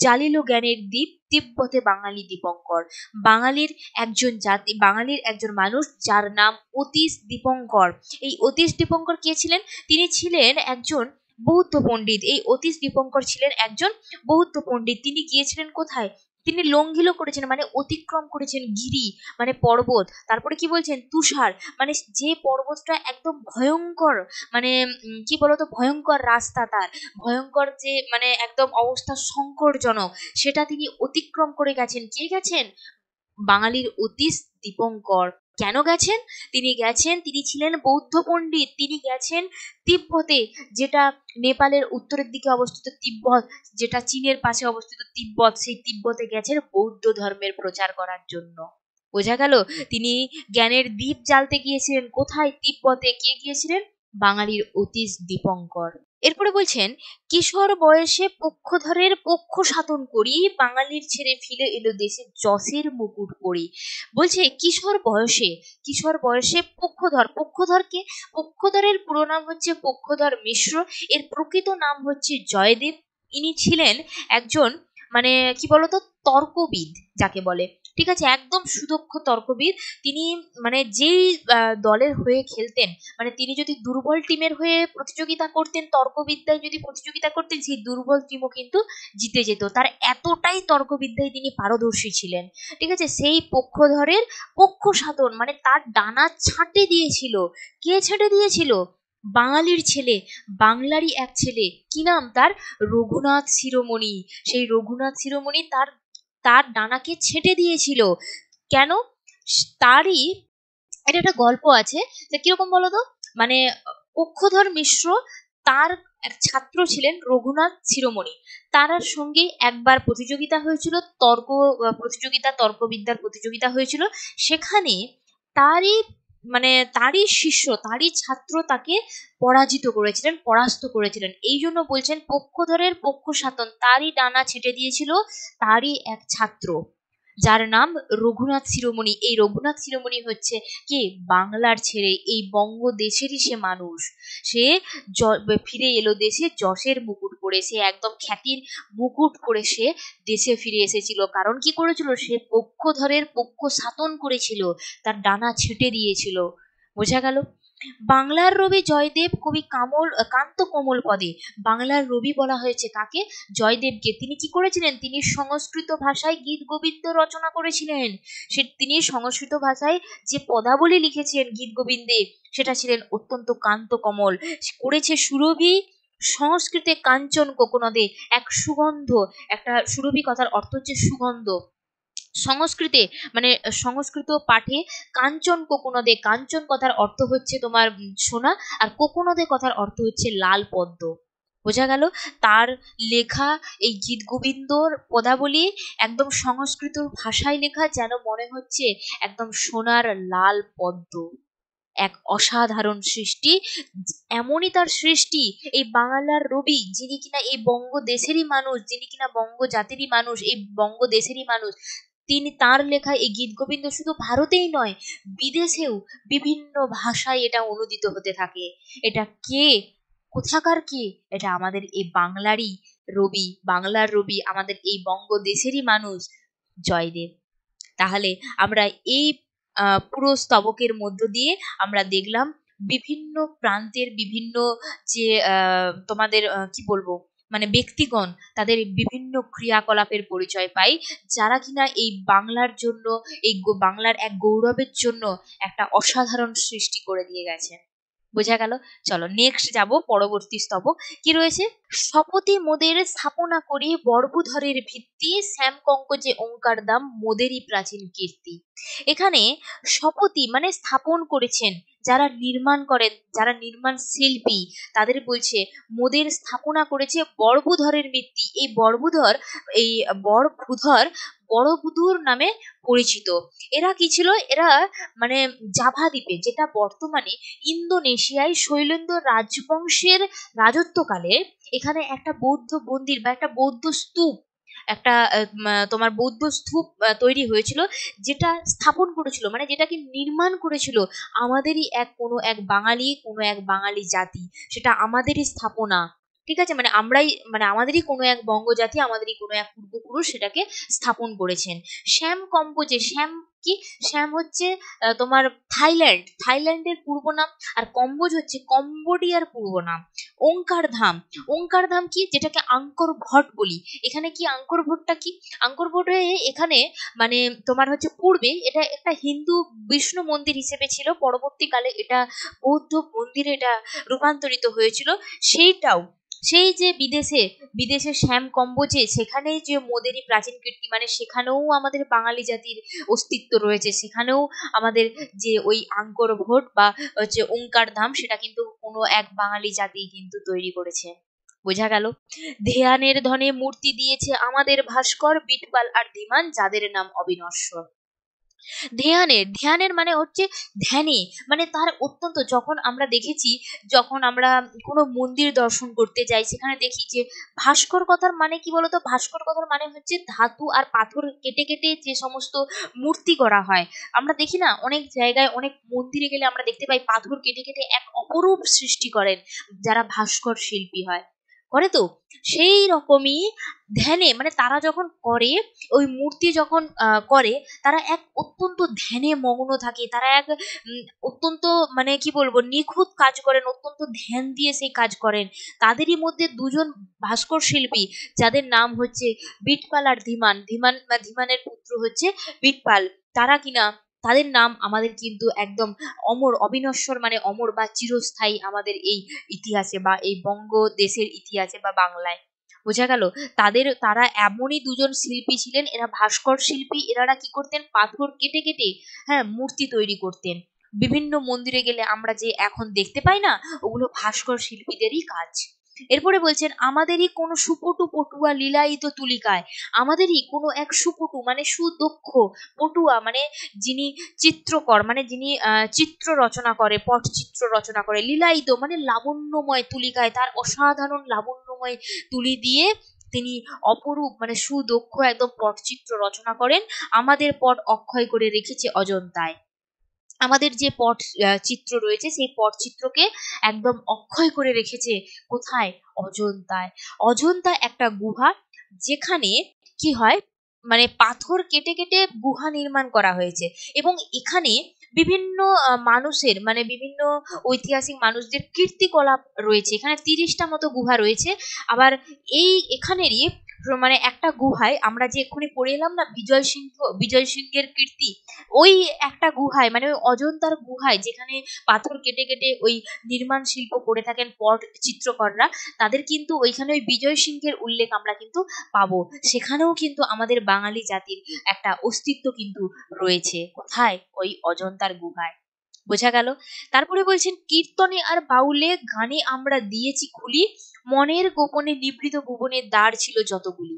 জালিল জ্ঞানের দ্বীপ তিব্বতে বাঙালি দীপঙ্কর বাঙালির একজন জাতি বাঙালির একজন মানুষ যার নাম অতীশ দীপঙ্কর এই অতীশ দীপঙ্কর কে ছিলেন তিনি ছিলেন একজন বৌদ্ধ পণ্ডিত এই অতীশ দীপঙ্কর ছিলেন একজন বৌদ্ধ পণ্ডিত তিনি গিয়েছিলেন কোথায় তিনি লঙ্ঘিলো করেছেন মানে অতিক্রম করেছেন গিরি মানে পর্বত তারপরে কি বলছেন তুষার মানে যে পর্বতটা একদম ভয়ঙ্কর মানে কি বলতো ভয়ঙ্কর রাস্তা তার ভয়ঙ্কর যে মানে একদম অবস্থা সংকটজনক সেটা তিনি অতিক্রম করে গেছেন কে গেছেন বাঙালির অতীশ দীপঙ্কর কেন গেছেন তিনি গেছেন তিনি ছিলেন বৌদ্ধ পণ্ডিত তিনি গেছেন তিব্বতে যেটা নেপালের উত্তরের দিকে অবস্থিত তিব্বত যেটা চীনের পাশে অবস্থিত তিব্বত সেই তিব্বতে গেছেন বৌদ্ধ ধর্মের প্রচার করার জন্য বোঝা গেল তিনি জ্ঞানের দ্বীপ জ্বালতে গিয়েছিলেন কোথায় তিব্বতে কে গিয়েছিলেন বাঙালির অতীশ দীপঙ্কর এরপরে বলছেন কিশোর বয়সে পক্ষধরের পক্ষ সাধন করি বাঙালির ছেড়ে ফিরে এলো দেশে যশের মুকুট করি বলছে কিশোর বয়সে কিশোর বয়সে পক্ষধর পক্ষধরকে পক্ষধরের পুরো নাম হচ্ছে পক্ষধর মিশ্র এর প্রকৃত নাম হচ্ছে জয়দেব ইনি ছিলেন একজন মানে কি বলতো তর্কবিদ যাকে বলে ঠিক আছে একদম সুদক্ষ তর্কবিদ তিনি মানে যেই দলের হয়ে খেলতেন মানে তিনি যদি দুর্বল টিমের হয়ে প্রতিযোগিতা করতেন তর্কবিদ্যায় যদি প্রতিযোগিতা করতেন সেই দুর্বল টিমও কিন্তু জিতে যেত তার এতটাই তর্কবিদ্যায় তিনি পারদর্শী ছিলেন ঠিক আছে সেই পক্ষধরের পক্ষ সাধন মানে তার ডানা ছাঁটে দিয়েছিল কে ছেঁটে দিয়েছিল বাঙালির ছেলে বাংলারই এক ছেলে কি নাম তার রঘুনাথ শিরোমণি সেই রঘুনাথ শিরোমণি তার তার ডানাকে ছেটে দিয়েছিল কেন তারই এটা একটা গল্প আছে যে কিরকম বলতো মানে অক্ষধর মিশ্র তার এক ছাত্র ছিলেন রঘুনাথ শিরোমণি তারার সঙ্গে একবার প্রতিযোগিতা হয়েছিল তর্ক প্রতিযোগিতা তর্কবিদ্যার প্রতিযোগিতা হয়েছিল সেখানে তারই মানে তারই শিষ্য তারই ছাত্র তাকে পরাজিত করেছিলেন পরাস্ত করেছিলেন এই জন্য বলছেন পক্ষধরের পক্ষ সাতন তারই ডানা ছেটে দিয়েছিল তারই এক ছাত্র যার নাম রঘুনাথ শিরোমণি এই রঘুনাথ শিরোমণি হচ্ছে কে বাংলার ছেড়ে এই বঙ্গ দেশেরই সে মানুষ সে ফিরে এলো দেশে যশের মুকুট পরে সে একদম খ্যাতির মুকুট করে সে দেশে ফিরে এসেছিল কারণ কি করেছিল সে পক্ষধরের পক্ষ সাতন করেছিল তার ডানা ছিটে দিয়েছিল বোঝা গেল বাংলার রবি জয়দেব কবি কামল কান্ত কোমল পদে বাংলার রবি বলা হয়েছে কাকে জয়দেবকে তিনি কি করেছিলেন তিনি সংস্কৃত ভাষায় গীত গোবিন্দ রচনা করেছিলেন সে তিনি সংস্কৃত ভাষায় যে পদাবলী লিখেছিলেন গীত গোবিন্দে সেটা ছিলেন অত্যন্ত কান্ত কমল করেছে সুরভি সংস্কৃতে কাঞ্চন কোকোনদে এক সুগন্ধ একটা সুরভি কথার অর্থ হচ্ছে সুগন্ধ সংস্কৃতে মানে সংস্কৃত পাঠে কাঞ্চন কোকুনদে কাঞ্চন কথার অর্থ হচ্ছে তোমার সোনা আর কোকুনদে কথার অর্থ হচ্ছে লাল পদ্ম বোঝা গেল তার লেখা এই গীত গোবিন্দর পদাবলী একদম সংস্কৃত ভাষায় লেখা যেন মনে হচ্ছে একদম সোনার লাল পদ্ম এক অসাধারণ সৃষ্টি এমনই তার সৃষ্টি এই বাংলার রবি যিনি কিনা এই বঙ্গ দেশেরই মানুষ যিনি কিনা বঙ্গ জাতিরই মানুষ এই বঙ্গদেশেরই মানুষ তিনি তার লেখা এই গীত গোবিন্দ শুধু ভারতেই নয় বিদেশেও বিভিন্ন ভাষায় এটা অনুদিত হতে থাকে এটা কে কোথাকার কে এটা আমাদের এই বাংলারই রবি বাংলার রবি আমাদের এই বঙ্গদেশেরই মানুষ জয়দেব তাহলে আমরা এই পুরো স্তবকের মধ্য দিয়ে আমরা দেখলাম বিভিন্ন প্রান্তের বিভিন্ন যে তোমাদের কি বলবো মানে ব্যক্তিগণ তাদের বিভিন্ন ক্রিয়াকলাপের পরিচয় পাই যারা কিনা এই বাংলার জন্য এই বাংলার এক গৌরবের জন্য একটা অসাধারণ সৃষ্টি করে দিয়ে গেছেন বোঝা গেল চলো নেক্সট যাব পরবর্তী স্তবক কি রয়েছে শপথে মোদের স্থাপনা করি বর্বধরের ভিত্তি শ্যাম কঙ্কজে ওঙ্কার দাম মোদেরই প্রাচীন কীর্তি এখানে শপথি মানে স্থাপন করেছেন যারা নির্মাণ করেন যারা নির্মাণ শিল্পী তাদের বলছে মোদের স্থাপনা করেছে বর্বুধরের মৃত্যু এই বর্বুধর এই বড়ভূধর বড়বুধুর নামে পরিচিত এরা কি ছিল এরা মানে জাভা দ্বীপে যেটা বর্তমানে ইন্দোনেশিয়ায় শৈলেন্দ্র রাজবংশের রাজত্বকালে এখানে একটা বৌদ্ধ মন্দির বা একটা বৌদ্ধ স্তূপ একটা তোমার বৌদ্ধ স্তূপ তৈরি হয়েছিল যেটা স্থাপন করেছিল মানে যেটাকে নির্মাণ করেছিল আমাদেরই এক কোনো এক বাঙালি কোনো এক বাঙালি জাতি সেটা আমাদেরই স্থাপনা ঠিক আছে মানে আমরাই মানে আমাদেরই কোনো এক বঙ্গজাতি আমাদেরই কোনো এক পূর্বপুরুষ সেটাকে স্থাপন করেছেন শ্যাম কম্পোজে শ্যাম কি শ্যাম হচ্ছে তোমার থাইল্যান্ড থাইল্যান্ডের পূর্ব নাম আর কম্বোজ হচ্ছে কম্বোডিয়ার পূর্ব নাম ওঙ্কার ধাম ওঙ্কার ধাম কি যেটাকে আঙ্কর ভট বলি এখানে কি আঙ্কর ভটটা কি আঙ্কর ভট হয়ে এখানে মানে তোমার হচ্ছে পূর্বে এটা একটা হিন্দু বিষ্ণু মন্দির হিসেবে ছিল পরবর্তীকালে এটা বৌদ্ধ মন্দিরে এটা রূপান্তরিত হয়েছিল সেইটাও সেই যে বিদেশে বিদেশে শ্যাম কম্বোজে সেখানেই যে মোদেরই প্রাচীন কীর্তি মানে সেখানেও আমাদের বাঙালি জাতির অস্তিত্ব রয়েছে সেখানেও আমাদের যে ওই আঙ্কর ভোট বা হচ্ছে ওঙ্কার ধাম সেটা কিন্তু কোনো এক বাঙালি জাতি কিন্তু তৈরি করেছে বোঝা গেল ধ্যানের ধনে মূর্তি দিয়েছে আমাদের ভাস্কর বিটপাল আর ধীমান যাদের নাম অবিনশ্বর ধ্যানে ধ্যানের মানে হচ্ছে ধ্যানে মানে তার অত্যন্ত যখন আমরা দেখেছি যখন আমরা কোনো মন্দির দর্শন করতে যাই সেখানে দেখি যে ভাস্কর কথার মানে কি বলতো ভাস্কর কথার মানে হচ্ছে ধাতু আর পাথর কেটে কেটে যে সমস্ত মূর্তি করা হয় আমরা দেখি না অনেক জায়গায় অনেক মন্দিরে গেলে আমরা দেখতে পাই পাথর কেটে কেটে এক অপরূপ সৃষ্টি করেন যারা ভাস্কর শিল্পী হয় করে তো সেই রকমই ধ্যানে মানে তারা যখন করে ওই মূর্তি যখন করে তারা এক অত্যন্ত ধ্যানে মগ্ন থাকে তারা এক অত্যন্ত মানে কি বলবো নিখুঁত কাজ করেন অত্যন্ত ধ্যান দিয়ে সেই কাজ করেন তাদেরই মধ্যে দুজন ভাস্কর শিল্পী যাদের নাম হচ্ছে বিটপাল আর ধীমান ধীমান ধীমানের পুত্র হচ্ছে বিটপাল তারা কিনা তাদের নাম আমাদের কিন্তু একদম অমর অবিনশ্বর মানে অমর বা চিরস্থায়ী আমাদের এই ইতিহাসে বা এই বঙ্গ দেশের ইতিহাসে বা বাংলায় বোঝা গেল তাদের তারা এমনই দুজন শিল্পী ছিলেন এরা ভাস্কর শিল্পী এরা কি করতেন পাথর কেটে কেটে হ্যাঁ মূর্তি তৈরি করতেন বিভিন্ন মন্দিরে গেলে আমরা যে এখন দেখতে পাই না ওগুলো ভাস্কর শিল্পীদেরই কাজ এরপরে বলছেন আমাদেরই কোনো সুপটু পটুয়া লীলায়িত তুলিকায় আমাদেরই কোনো এক সুপটু মানে সুদক্ষ পটুয়া মানে যিনি চিত্রকর মানে যিনি চিত্র রচনা করে পটচিত্র রচনা করে লীলায়িত মানে লাবণ্যময় তুলিকায় তার অসাধারণ লাবণ্যময় তুলি দিয়ে তিনি অপরূপ মানে সুদক্ষ একদম পটচিত্র রচনা করেন আমাদের পট অক্ষয় করে রেখেছে অজন্তায় আমাদের যে পট চিত্র রয়েছে সেই পট চিত্রকে একদম অক্ষয় করে রেখেছে কোথায় অজন্তায় অজন্তা একটা গুহা যেখানে কি হয় মানে পাথর কেটে কেটে গুহা নির্মাণ করা হয়েছে এবং এখানে বিভিন্ন মানুষের মানে বিভিন্ন ঐতিহাসিক মানুষদের কীর্তিকলাপ রয়েছে এখানে তিরিশটা মতো গুহা রয়েছে আবার এই এখানেরই মানে একটা গুহায় আমরা যে এক্ষুনি পড়ে এলাম না বিজয় সিংহ বিজয় সিংহের কীর্তি ওই একটা গুহায় মানে ওই অজন্তার গুহায় যেখানে পাথর কেটে কেটে ওই নির্মাণ শিল্প করে থাকেন পট চিত্রকররা তাদের কিন্তু ওইখানে ওই বিজয় সিংহের উল্লেখ আমরা কিন্তু পাবো সেখানেও কিন্তু আমাদের বাঙালি জাতির একটা অস্তিত্ব কিন্তু রয়েছে কোথায় ওই অজন্তার গুহায় বোঝা গেল তারপরে বলছেন কীর্তনে আর বাউলে গানে আমরা দিয়েছি খুলি মনের গোপনে নিবৃত ভুবনের দ্বার ছিল যতগুলি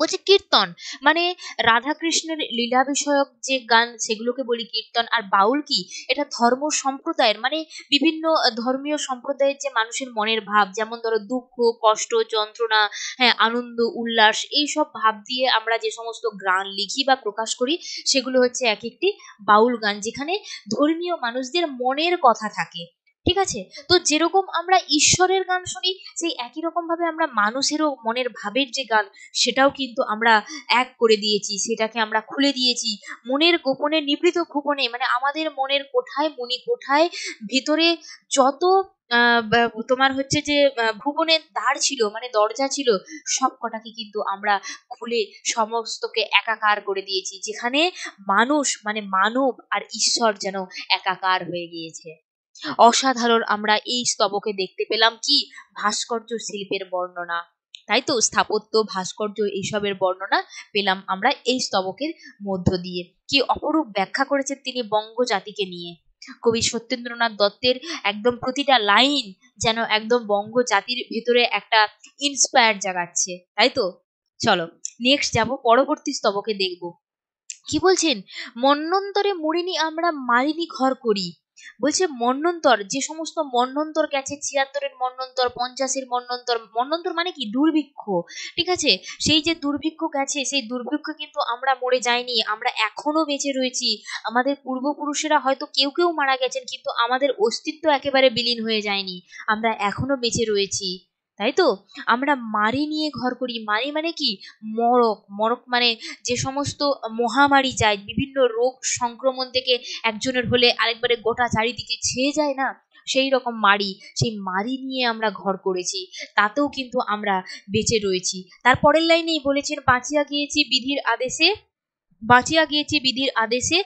বলছে কীর্তন মানে রাধাকৃষ্ণের লীলা বিষয়ক যে গান সেগুলোকে বলি কীর্তন আর বাউল কি এটা ধর্ম সম্প্রদায়ের মানে বিভিন্ন ধর্মীয় সম্প্রদায়ের যে মানুষের মনের ভাব যেমন ধরো দুঃখ কষ্ট যন্ত্রণা হ্যাঁ আনন্দ উল্লাস এই সব ভাব দিয়ে আমরা যে সমস্ত গান লিখি বা প্রকাশ করি সেগুলো হচ্ছে এক একটি বাউল গান যেখানে ধর্মীয় মানুষদের মনের কথা থাকে ঠিক আছে তো যেরকম আমরা ঈশ্বরের গান শুনি সেই একই রকমভাবে আমরা মানুষেরও মনের ভাবের যে গান সেটাও কিন্তু আমরা এক করে দিয়েছি সেটাকে আমরা খুলে দিয়েছি মনের গোপনে নিবৃত গোপনে মানে আমাদের মনের কোঠায় মনি কোঠায় ভিতরে যত তোমার হচ্ছে যে ভুবনের দ্বার ছিল মানে দরজা ছিল সব কটাকে কিন্তু আমরা খুলে সমস্তকে একাকার করে দিয়েছি যেখানে মানুষ মানে মানব আর ঈশ্বর যেন একাকার হয়ে গিয়েছে অসাধারণ আমরা এই স্তবকে দেখতে পেলাম কি ভাস্কর্য শিল্পের বর্ণনা তাই তো স্থাপত্য ভাস্কর্য এইসবের বর্ণনা পেলাম আমরা এই স্তবকের মধ্য দিয়ে কি অপরূপ ব্যাখ্যা করেছেন তিনি বঙ্গ জাতিকে নিয়ে কবি সত্যেন্দ্রনাথ দত্তের একদম প্রতিটা লাইন যেন একদম বঙ্গ জাতির ভিতরে একটা ইন্সপায়ার জাগাচ্ছে তাই তো চলো নেক্সট যাব পরবর্তী স্তবকে দেখব কি বলছেন মন্নন্তরে মরিনি আমরা মারিনি ঘর করি বলছে মন্নন্তর যে সমস্ত মন্নন্তর গেছে ছিয়াত্তরের মন্নন্তর পঞ্চাশের মন্নন্তর মন্নন্তর মানে কি দুর্ভিক্ষ ঠিক আছে সেই যে দুর্ভিক্ষ গেছে সেই দুর্ভিক্ষ কিন্তু আমরা মরে যাইনি আমরা এখনো বেঁচে রয়েছি আমাদের পূর্বপুরুষেরা হয়তো কেউ কেউ মারা গেছেন কিন্তু আমাদের অস্তিত্ব একেবারে বিলীন হয়ে যায়নি আমরা এখনো বেঁচে রয়েছি তাই তো আমরা মারি নিয়ে ঘর করি মারি মানে কি মরক মরক মানে যে সমস্ত মহামারী যায় বিভিন্ন রোগ সংক্রমণ থেকে একজনের হলে আরেকবারে গোটা চারিদিকে ছেয়ে যায় না সেই রকম মারি সেই মারি নিয়ে আমরা ঘর করেছি তাতেও কিন্তু আমরা বেঁচে রয়েছি তারপরের লাইনেই বলেছেন বাঁচিয়া গিয়েছি বিধির আদেশে বাঁচিয়া গিয়েছে বিধির আদেশে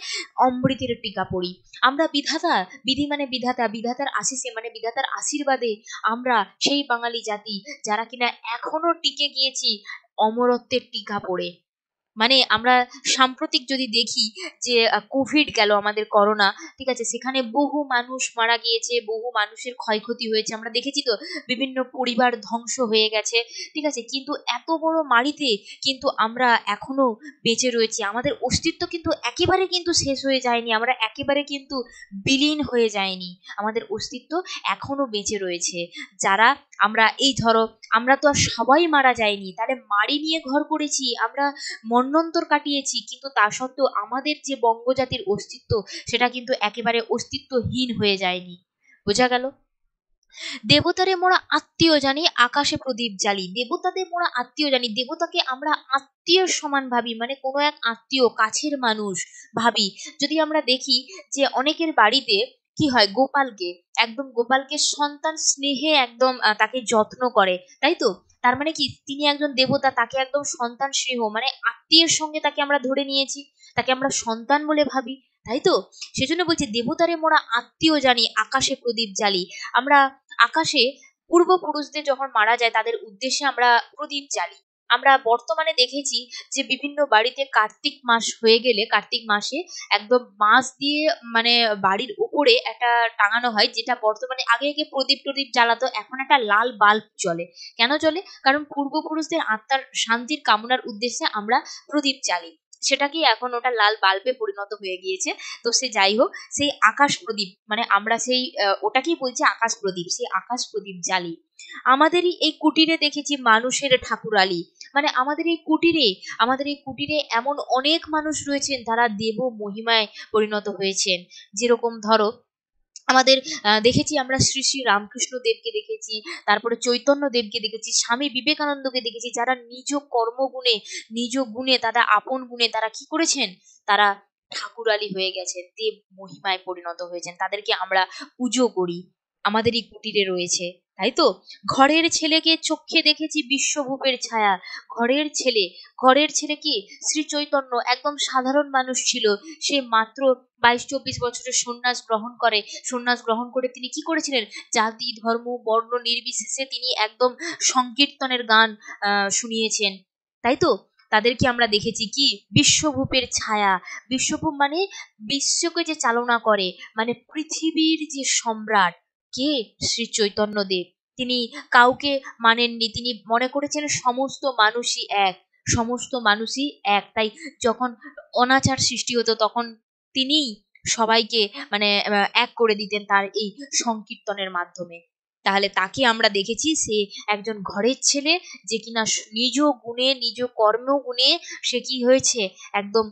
অমৃতের টিকা পড়ি আমরা বিধাতা বিধি মানে বিধাতা বিধাতার আশিসে মানে বিধাতার আশীর্বাদে আমরা সেই বাঙালি জাতি যারা কিনা এখনো টিকে গিয়েছি অমরত্বের টিকা পড়ে মানে আমরা সাম্প্রতিক যদি দেখি যে কোভিড গেল আমাদের করোনা ঠিক আছে সেখানে বহু মানুষ মারা গিয়েছে বহু মানুষের ক্ষয়ক্ষতি হয়েছে আমরা দেখেছি তো বিভিন্ন পরিবার ধ্বংস হয়ে গেছে ঠিক আছে কিন্তু এত বড় মারিতে কিন্তু আমরা এখনো বেঁচে রয়েছি আমাদের অস্তিত্ব কিন্তু একেবারে কিন্তু শেষ হয়ে যায়নি আমরা একেবারে কিন্তু বিলীন হয়ে যায়নি আমাদের অস্তিত্ব এখনো বেঁচে রয়েছে যারা আমরা এই ধরো আমরা তো আর সবাই মারা যায়নি তাহলে মারি নিয়ে ঘর করেছি আমরা মন্নন্তর কাটিয়েছি কিন্তু তা সত্ত্বেও আমাদের যে বঙ্গজাতির অস্তিত্ব সেটা কিন্তু একেবারে অস্তিত্বহীন হয়ে যায়নি বোঝা গেল দেবতারে মোরা আত্মীয় জানি আকাশে প্রদীপ জ্বালি দেবতাদের মোরা আত্মীয় জানি দেবতাকে আমরা আত্মীয় সমান ভাবি মানে কোনো এক আত্মীয় কাছের মানুষ ভাবি যদি আমরা দেখি যে অনেকের বাড়িতে কি হয় গোপালকে একদম গোপালকে সন্তান স্নেহে একদম তাকে যত্ন করে তাই তো তার মানে কি তিনি একজন দেবতা তাকে একদম সন্তান স্নেহ মানে আত্মীয়ের সঙ্গে তাকে আমরা ধরে নিয়েছি তাকে আমরা সন্তান বলে ভাবি তাই তো সেজন্য বলছি দেবতারে মোরা আত্মীয় জানি আকাশে প্রদীপ জ্বালি আমরা আকাশে পূর্বপুরুষদের যখন মারা যায় তাদের উদ্দেশ্যে আমরা প্রদীপ জ্বালি আমরা বর্তমানে দেখেছি যে বিভিন্ন বাড়িতে কার্তিক মাস হয়ে গেলে কার্তিক মাসে একদম মাস দিয়ে মানে বাড়ির উপরে একটা টাঙানো হয় যেটা বর্তমানে আগে আগে প্রদীপ টদীপ জ্বালাতো এখন একটা লাল বাল্ব চলে কেন চলে কারণ পূর্বপুরুষদের আত্মার শান্তির কামনার উদ্দেশ্যে আমরা প্রদীপ জ্বালি সেটা কি এখন ওটা লাল বাল্বে পরিণত হয়ে গিয়েছে তো সে যাই হোক সেই আকাশ প্রদীপ মানে আমরা সেই ওটাকেই বলছি আকাশ প্রদীপ সেই আকাশ প্রদীপ জ্বালি আমাদেরই এই কুটিরে দেখেছি মানুষের ঠাকুরালি মানে আমাদের এই কুটিরে আমাদের এই কুটিরে এমন অনেক মানুষ রয়েছেন তারা দেব মহিমায় পরিণত হয়েছেন যেরকম ধরো আমাদের দেখেছি আমরা শ্রী শ্রী রামকৃষ্ণ দেবকে দেখেছি তারপরে চৈতন্য দেবকে দেখেছি স্বামী বিবেকানন্দকে দেখেছি যারা নিজ কর্মগুণে নিজ গুণে তারা আপন গুণে তারা কি করেছেন তারা আলী হয়ে গেছেন দেব মহিমায় পরিণত হয়েছেন তাদেরকে আমরা পুজো করি আমাদের এই কুটিরে রয়েছে তাই তো ঘরের ছেলেকে চোখে দেখেছি বিশ্বভূপের ছায়া ঘরের ছেলে ঘরের ছেলে কি শ্রী চৈতন্য একদম সাধারণ মানুষ ছিল সে মাত্র বাইশ চব্বিশ বছরের সন্ন্যাস গ্রহণ করে সন্ন্যাস গ্রহণ করে তিনি কি করেছিলেন জাতি ধর্ম বর্ণ নির্বিশেষে তিনি একদম সংকীর্তনের গান শুনিয়েছেন তাই তো তাদেরকে আমরা দেখেছি কি বিশ্বভূপের ছায়া বিশ্বভূপ মানে বিশ্বকে যে চালনা করে মানে পৃথিবীর যে সম্রাট কে শ্রী চৈতন্যদেব তিনি কাউকে মানেননি তিনি মনে করেছেন সমস্ত মানুষই এক সমস্ত মানুষই এক তাই যখন অনাচার সৃষ্টি হতো তখন তিনিই সবাইকে মানে এক করে দিতেন তার এই সংকীর্তনের মাধ্যমে তাহলে তাকে আমরা দেখেছি সে একজন ঘরের ছেলে যে কিনা নিজ গুণে নিজ কর্ম গুণে সে কি হয়েছে একদম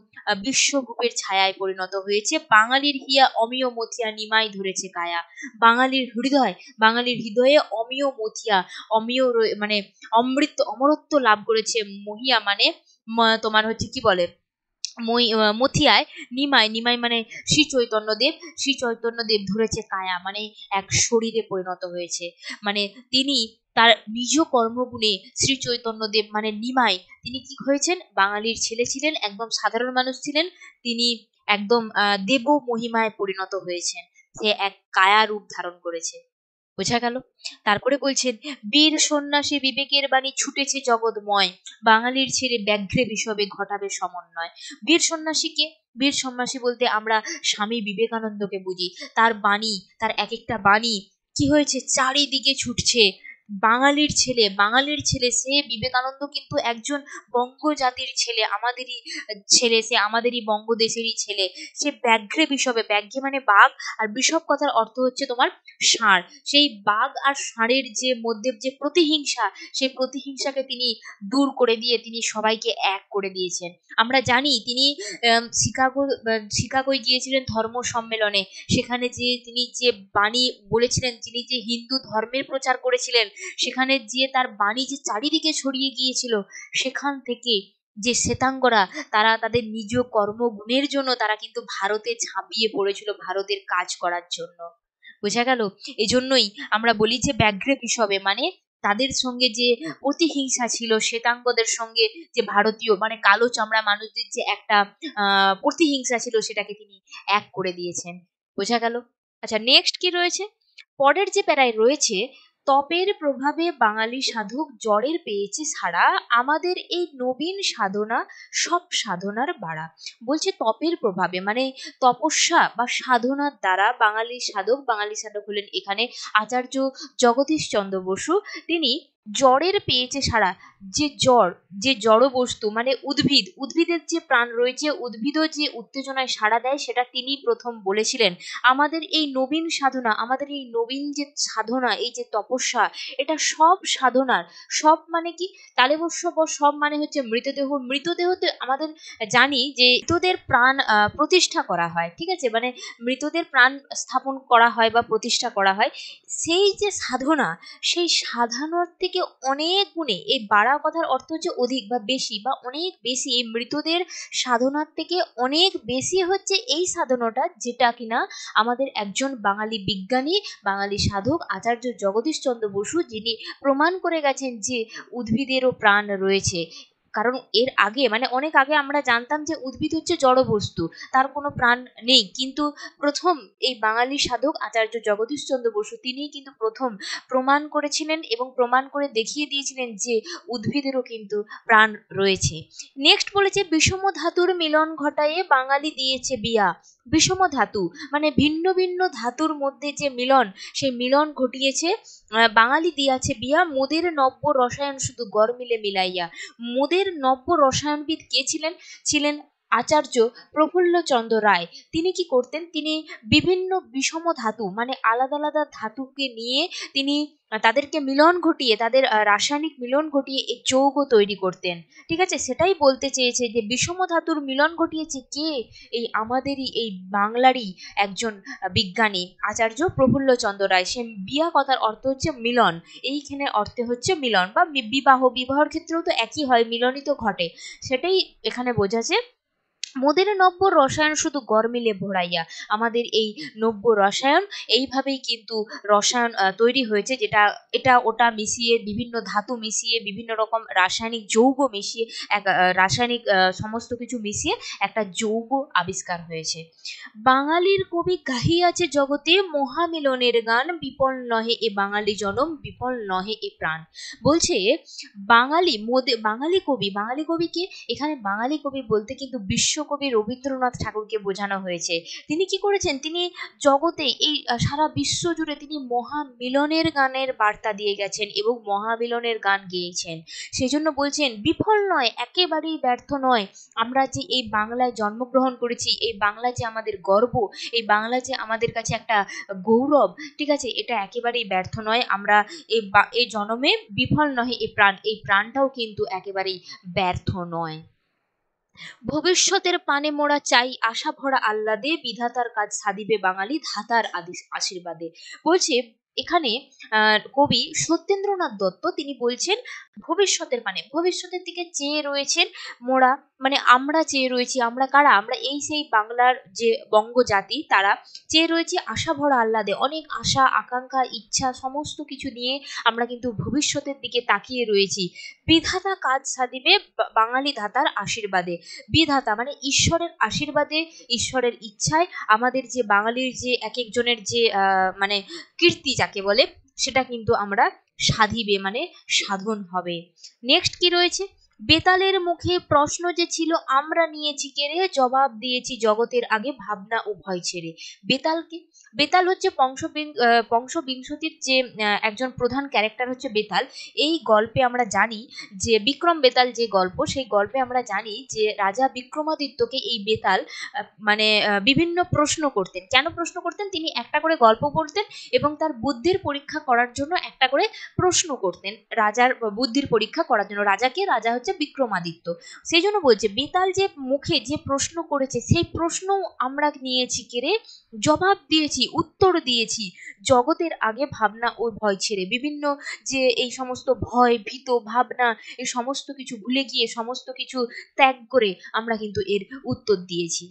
বিশ্বভূপের ছায়ায় পরিণত হয়েছে বাঙালির হিয়া অমীয় মথিয়া নিমাই ধরেছে কায়া বাঙালির হৃদয় বাঙালির হৃদয়ে অমীয় মথিয়া অমীয় মানে অমৃত অমরত্ব লাভ করেছে মহিয়া মানে তোমার হচ্ছে কি বলে মই মথিয়ায় নিমাই নিমাই মানে শ্রী চৈতন্যদেব শ্রী চৈতন্যদেব ধরেছে কায়া মানে এক শরীরে পরিণত হয়েছে মানে তিনি তার নিজ কর্মগুণে শ্রী চৈতন্যদেব মানে নিমাই তিনি কি হয়েছেন বাঙালির ছেলে ছিলেন একদম সাধারণ মানুষ ছিলেন তিনি একদম দেব মহিমায় পরিণত হয়েছেন সে এক কায়া রূপ ধারণ করেছে বোঝা গেল তারপরে বলছেন বীর সন্ন্যাসী বিবেকের বাণী ছুটেছে জগৎময় বাঙালির ছেড়ে ব্যাঘ্রে বিষবে ঘটাবে সমন্বয় বীর সন্ন্যাসীকে বীর সন্ন্যাসী বলতে আমরা স্বামী বিবেকানন্দকে বুঝি তার বাণী তার এক একটা বাণী কি হয়েছে চারিদিকে ছুটছে বাঙালির ছেলে বাঙালির ছেলে সে বিবেকানন্দ কিন্তু একজন বঙ্গ জাতির ছেলে আমাদেরই ছেলে সে আমাদেরই বঙ্গদেশেরই ছেলে সে ব্যাঘ্রে বিষবে ব্যাঘ্রে মানে বাঘ আর বিষব কথার অর্থ হচ্ছে তোমার ষাঁড় সেই বাঘ আর ষাঁড়ের যে মধ্যে যে প্রতিহিংসা সেই প্রতিহিংসাকে তিনি দূর করে দিয়ে তিনি সবাইকে এক করে দিয়েছেন আমরা জানি তিনি শিকাগো শিকাগোয় গিয়েছিলেন ধর্ম সম্মেলনে সেখানে যে তিনি যে বাণী বলেছিলেন তিনি যে হিন্দু ধর্মের প্রচার করেছিলেন সেখানে যে তার বাণী যে চারিদিকে ছড়িয়ে গিয়েছিল সেখান থেকে যে শ্বেতাঙ্গরা তারা তাদের নিজ কর্মগুণের জন্য তারা কিন্তু ভারতে ঝাঁপিয়ে পড়েছিল ভারতের কাজ করার জন্য বোঝা গেল এই জন্যই আমরা বলি যে ব্যাঘ্র বিষবে মানে তাদের সঙ্গে যে প্রতিহিংসা ছিল শ্বেতাঙ্গদের সঙ্গে যে ভারতীয় মানে কালো চামড়া মানুষদের যে একটা প্রতিহিংসা ছিল সেটাকে তিনি এক করে দিয়েছেন বোঝা গেল আচ্ছা নেক্সট কি রয়েছে পরের যে প্যারায় রয়েছে তপের প্রভাবে বাঙালি সাধক জ্বরের পেয়েছে ছাড়া আমাদের এই নবীন সাধনা সব সাধনার বাড়া বলছে তপের প্রভাবে মানে তপস্যা বা সাধনার দ্বারা বাঙালি সাধক বাঙালি সাধক হলেন এখানে আচার্য জগদীশ চন্দ্র বসু তিনি জ্বরের পেয়েছে সারা যে জ্বর যে বস্তু মানে উদ্ভিদ উদ্ভিদের যে প্রাণ রয়েছে উদ্ভিদও যে উত্তেজনায় সাড়া দেয় সেটা তিনি প্রথম বলেছিলেন আমাদের এই নবীন সাধনা আমাদের এই নবীন যে সাধনা এই যে তপস্যা এটা সব সাধনার সব মানে কি তালেবস্য সব মানে হচ্ছে মৃতদেহ মৃতদেহতে আমাদের জানি যে মৃতদের প্রাণ প্রতিষ্ঠা করা হয় ঠিক আছে মানে মৃতদের প্রাণ স্থাপন করা হয় বা প্রতিষ্ঠা করা হয় সেই যে সাধনা সেই সাধনার থেকে থেকে অনেক গুণে এই বাড়া কথার অর্থ হচ্ছে অধিক বা বেশি বা অনেক বেশি এই মৃতদের সাধনার থেকে অনেক বেশি হচ্ছে এই সাধনাটা যেটা কিনা আমাদের একজন বাঙালি বিজ্ঞানী বাঙালি সাধক আচার্য জগদীশ চন্দ্র বসু যিনি প্রমাণ করে গেছেন যে উদ্ভিদেরও প্রাণ রয়েছে কারণ এর আগে মানে অনেক আগে আমরা জানতাম যে উদ্ভিদ হচ্ছে জড় বস্তু তার কোনো প্রাণ নেই কিন্তু প্রথম এই বাঙালি সাধক আচার্য জগদীশ চন্দ্র বসু তিনিই কিন্তু প্রথম প্রমাণ করেছিলেন এবং প্রমাণ করে দেখিয়ে দিয়েছিলেন যে উদ্ভিদেরও কিন্তু প্রাণ রয়েছে নেক্সট বলেছে বিষম ধাতুর মিলন ঘটায় বাঙালি দিয়েছে বিয়া বিষম ধাতু মানে ভিন্ন ভিন্ন ধাতুর মধ্যে যে মিলন সেই মিলন ঘটিয়েছে বাঙালি দিয়াছে বিয়া মোদের নব্য রসায়ন শুধু গরমিলে মিলাইয়া মোদের নব্য রসায়নবিদ কে ছিলেন ছিলেন আচার্য প্রফুল্লচন্দ্র রায় তিনি কি করতেন তিনি বিভিন্ন বিষম ধাতু মানে আলাদা আলাদা ধাতুকে নিয়ে তিনি তাদেরকে মিলন ঘটিয়ে তাদের রাসায়নিক মিলন ঘটিয়ে এই যৌগ তৈরি করতেন ঠিক আছে সেটাই বলতে চেয়েছে যে বিষম ধাতুর মিলন ঘটিয়েছে কে এই আমাদেরই এই বাংলারই একজন বিজ্ঞানী আচার্য প্রফুল্লচন্দ্র রায় সে বিয়া কথার অর্থ হচ্ছে মিলন এইখানে অর্থে হচ্ছে মিলন বা বিবাহ বিবাহর ক্ষেত্রেও তো একই হয় মিলনই তো ঘটে সেটাই এখানে বোঝাছে মোদের নব্য রসায়ন শুধু গরমিলে ভরাইয়া আমাদের এই নব্য রসায়ন এইভাবেই কিন্তু রসায়ন তৈরি হয়েছে যেটা এটা ওটা মিশিয়ে বিভিন্ন ধাতু মিশিয়ে বিভিন্ন রকম রাসায়নিক যৌগ মিশিয়ে এক রাসায়নিক সমস্ত কিছু মিশিয়ে একটা যৌগ আবিষ্কার হয়েছে বাঙালির কবি গাহিয়াছে জগতে মহামিলনের গান বিপল নহে এ বাঙালি জনম বিপল নহে এ প্রাণ বলছে বাঙালি মোদে বাঙালি কবি বাঙালি কবিকে এখানে বাঙালি কবি বলতে কিন্তু বিশ্ব বিশ্বকবি রবীন্দ্রনাথ ঠাকুরকে বোঝানো হয়েছে তিনি কি করেছেন তিনি জগতে এই সারা বিশ্ব জুড়ে তিনি মহামিলনের গানের বার্তা দিয়ে গেছেন এবং মহামিলনের গান গেয়েছেন জন্য বলছেন বিফল নয় একেবারেই ব্যর্থ নয় আমরা যে এই বাংলায় জন্মগ্রহণ করেছি এই বাংলা যে আমাদের গর্ব এই বাংলা যে আমাদের কাছে একটা গৌরব ঠিক আছে এটা একেবারেই ব্যর্থ নয় আমরা এই এই জনমে বিফল নহে এই প্রাণ এই প্রাণটাও কিন্তু একেবারেই ব্যর্থ নয় ভবিষ্যতের পানে মোড়া চাই আশা ভরা আহ্লাদে বিধাতার কাজ সাদিবে বাঙালি ধাতার আদিশ আশীর্বাদে বলছে এখানে কবি সত্যেন্দ্রনাথ দত্ত তিনি বলছেন ভবিষ্যতের মানে ভবিষ্যতের দিকে চেয়ে রয়েছেন মোড়া মানে আমরা চেয়ে রয়েছি আমরা কারা আমরা এই সেই বাংলার যে বঙ্গজাতি তারা চেয়ে রয়েছি আশা ভরা আহ্লাদে অনেক আশা আকাঙ্ক্ষা ইচ্ছা সমস্ত কিছু নিয়ে আমরা কিন্তু ভবিষ্যতের দিকে তাকিয়ে রয়েছি বিধাতা কাজ সাধিবে বাঙালি ধাতার আশীর্বাদে বিধাতা মানে ঈশ্বরের আশীর্বাদে ঈশ্বরের ইচ্ছায় আমাদের যে বাঙালির যে এক একজনের যে মানে কীর্তি যাকে বলে সেটা কিন্তু আমরা সাধিবে মানে সাধন হবে নেক্সট কি রয়েছে বেতালের মুখে প্রশ্ন যে ছিল আমরা নিয়েছি কেড়ে জবাব দিয়েছি জগতের আগে ভাবনা উভয় ছেড়ে বেতালকে বেতাল হচ্ছে পংশ বিংশতির যে একজন প্রধান ক্যারেক্টার হচ্ছে বেতাল এই গল্পে আমরা জানি যে বিক্রম বেতাল যে গল্প সেই গল্পে আমরা জানি যে রাজা বিক্রমাদিত্যকে এই বেতাল মানে বিভিন্ন প্রশ্ন করতেন কেন প্রশ্ন করতেন তিনি একটা করে গল্প পড়তেন এবং তার বুদ্ধির পরীক্ষা করার জন্য একটা করে প্রশ্ন করতেন রাজার বুদ্ধির পরীক্ষা করার জন্য রাজাকে রাজা হচ্ছে হচ্ছে বিক্রমাদিত্য সেই জন্য বলছে বেতাল যে মুখে যে প্রশ্ন করেছে সেই প্রশ্ন আমরা নিয়েছি কেড়ে জবাব দিয়েছি উত্তর দিয়েছি জগতের আগে ভাবনা ও ভয় ছেড়ে বিভিন্ন যে এই সমস্ত ভয় ভীত ভাবনা এই সমস্ত কিছু ভুলে গিয়ে সমস্ত কিছু ত্যাগ করে আমরা কিন্তু এর উত্তর দিয়েছি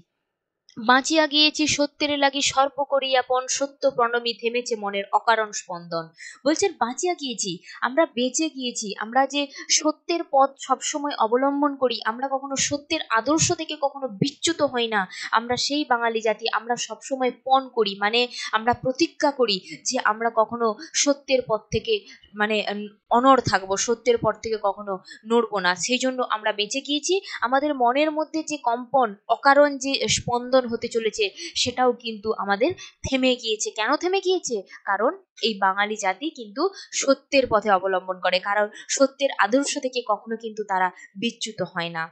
বাঁচিয়া গিয়েছি সত্যের লাগি সর্ব করিয়াপন সত্য প্রণমী থেমেছে মনের অকারণ স্পন্দন বলছেন বাঁচিয়া গিয়েছি আমরা বেঁচে গিয়েছি আমরা যে সত্যের পথ সবসময় অবলম্বন করি আমরা কখনো সত্যের আদর্শ থেকে কখনো বিচ্যুত হই না আমরা সেই বাঙালি জাতি আমরা সবসময় পণ করি মানে আমরা প্রতিজ্ঞা করি যে আমরা কখনো সত্যের পথ থেকে মানে অনর থাকবো সত্যের পর থেকে কখনো নড়বো না সেই জন্য আমরা বেঁচে গিয়েছি আমাদের মনের মধ্যে যে কম্পন অকারণ যে স্পন্দন হতে চলেছে সেটাও কিন্তু আমাদের থেমে গিয়েছে কেন থেমে গিয়েছে কারণ এই বাঙালি জাতি কিন্তু সত্যের পথে অবলম্বন করে কারণ সত্যের আদর্শ থেকে কখনো কিন্তু তারা বিচ্যুত হয় না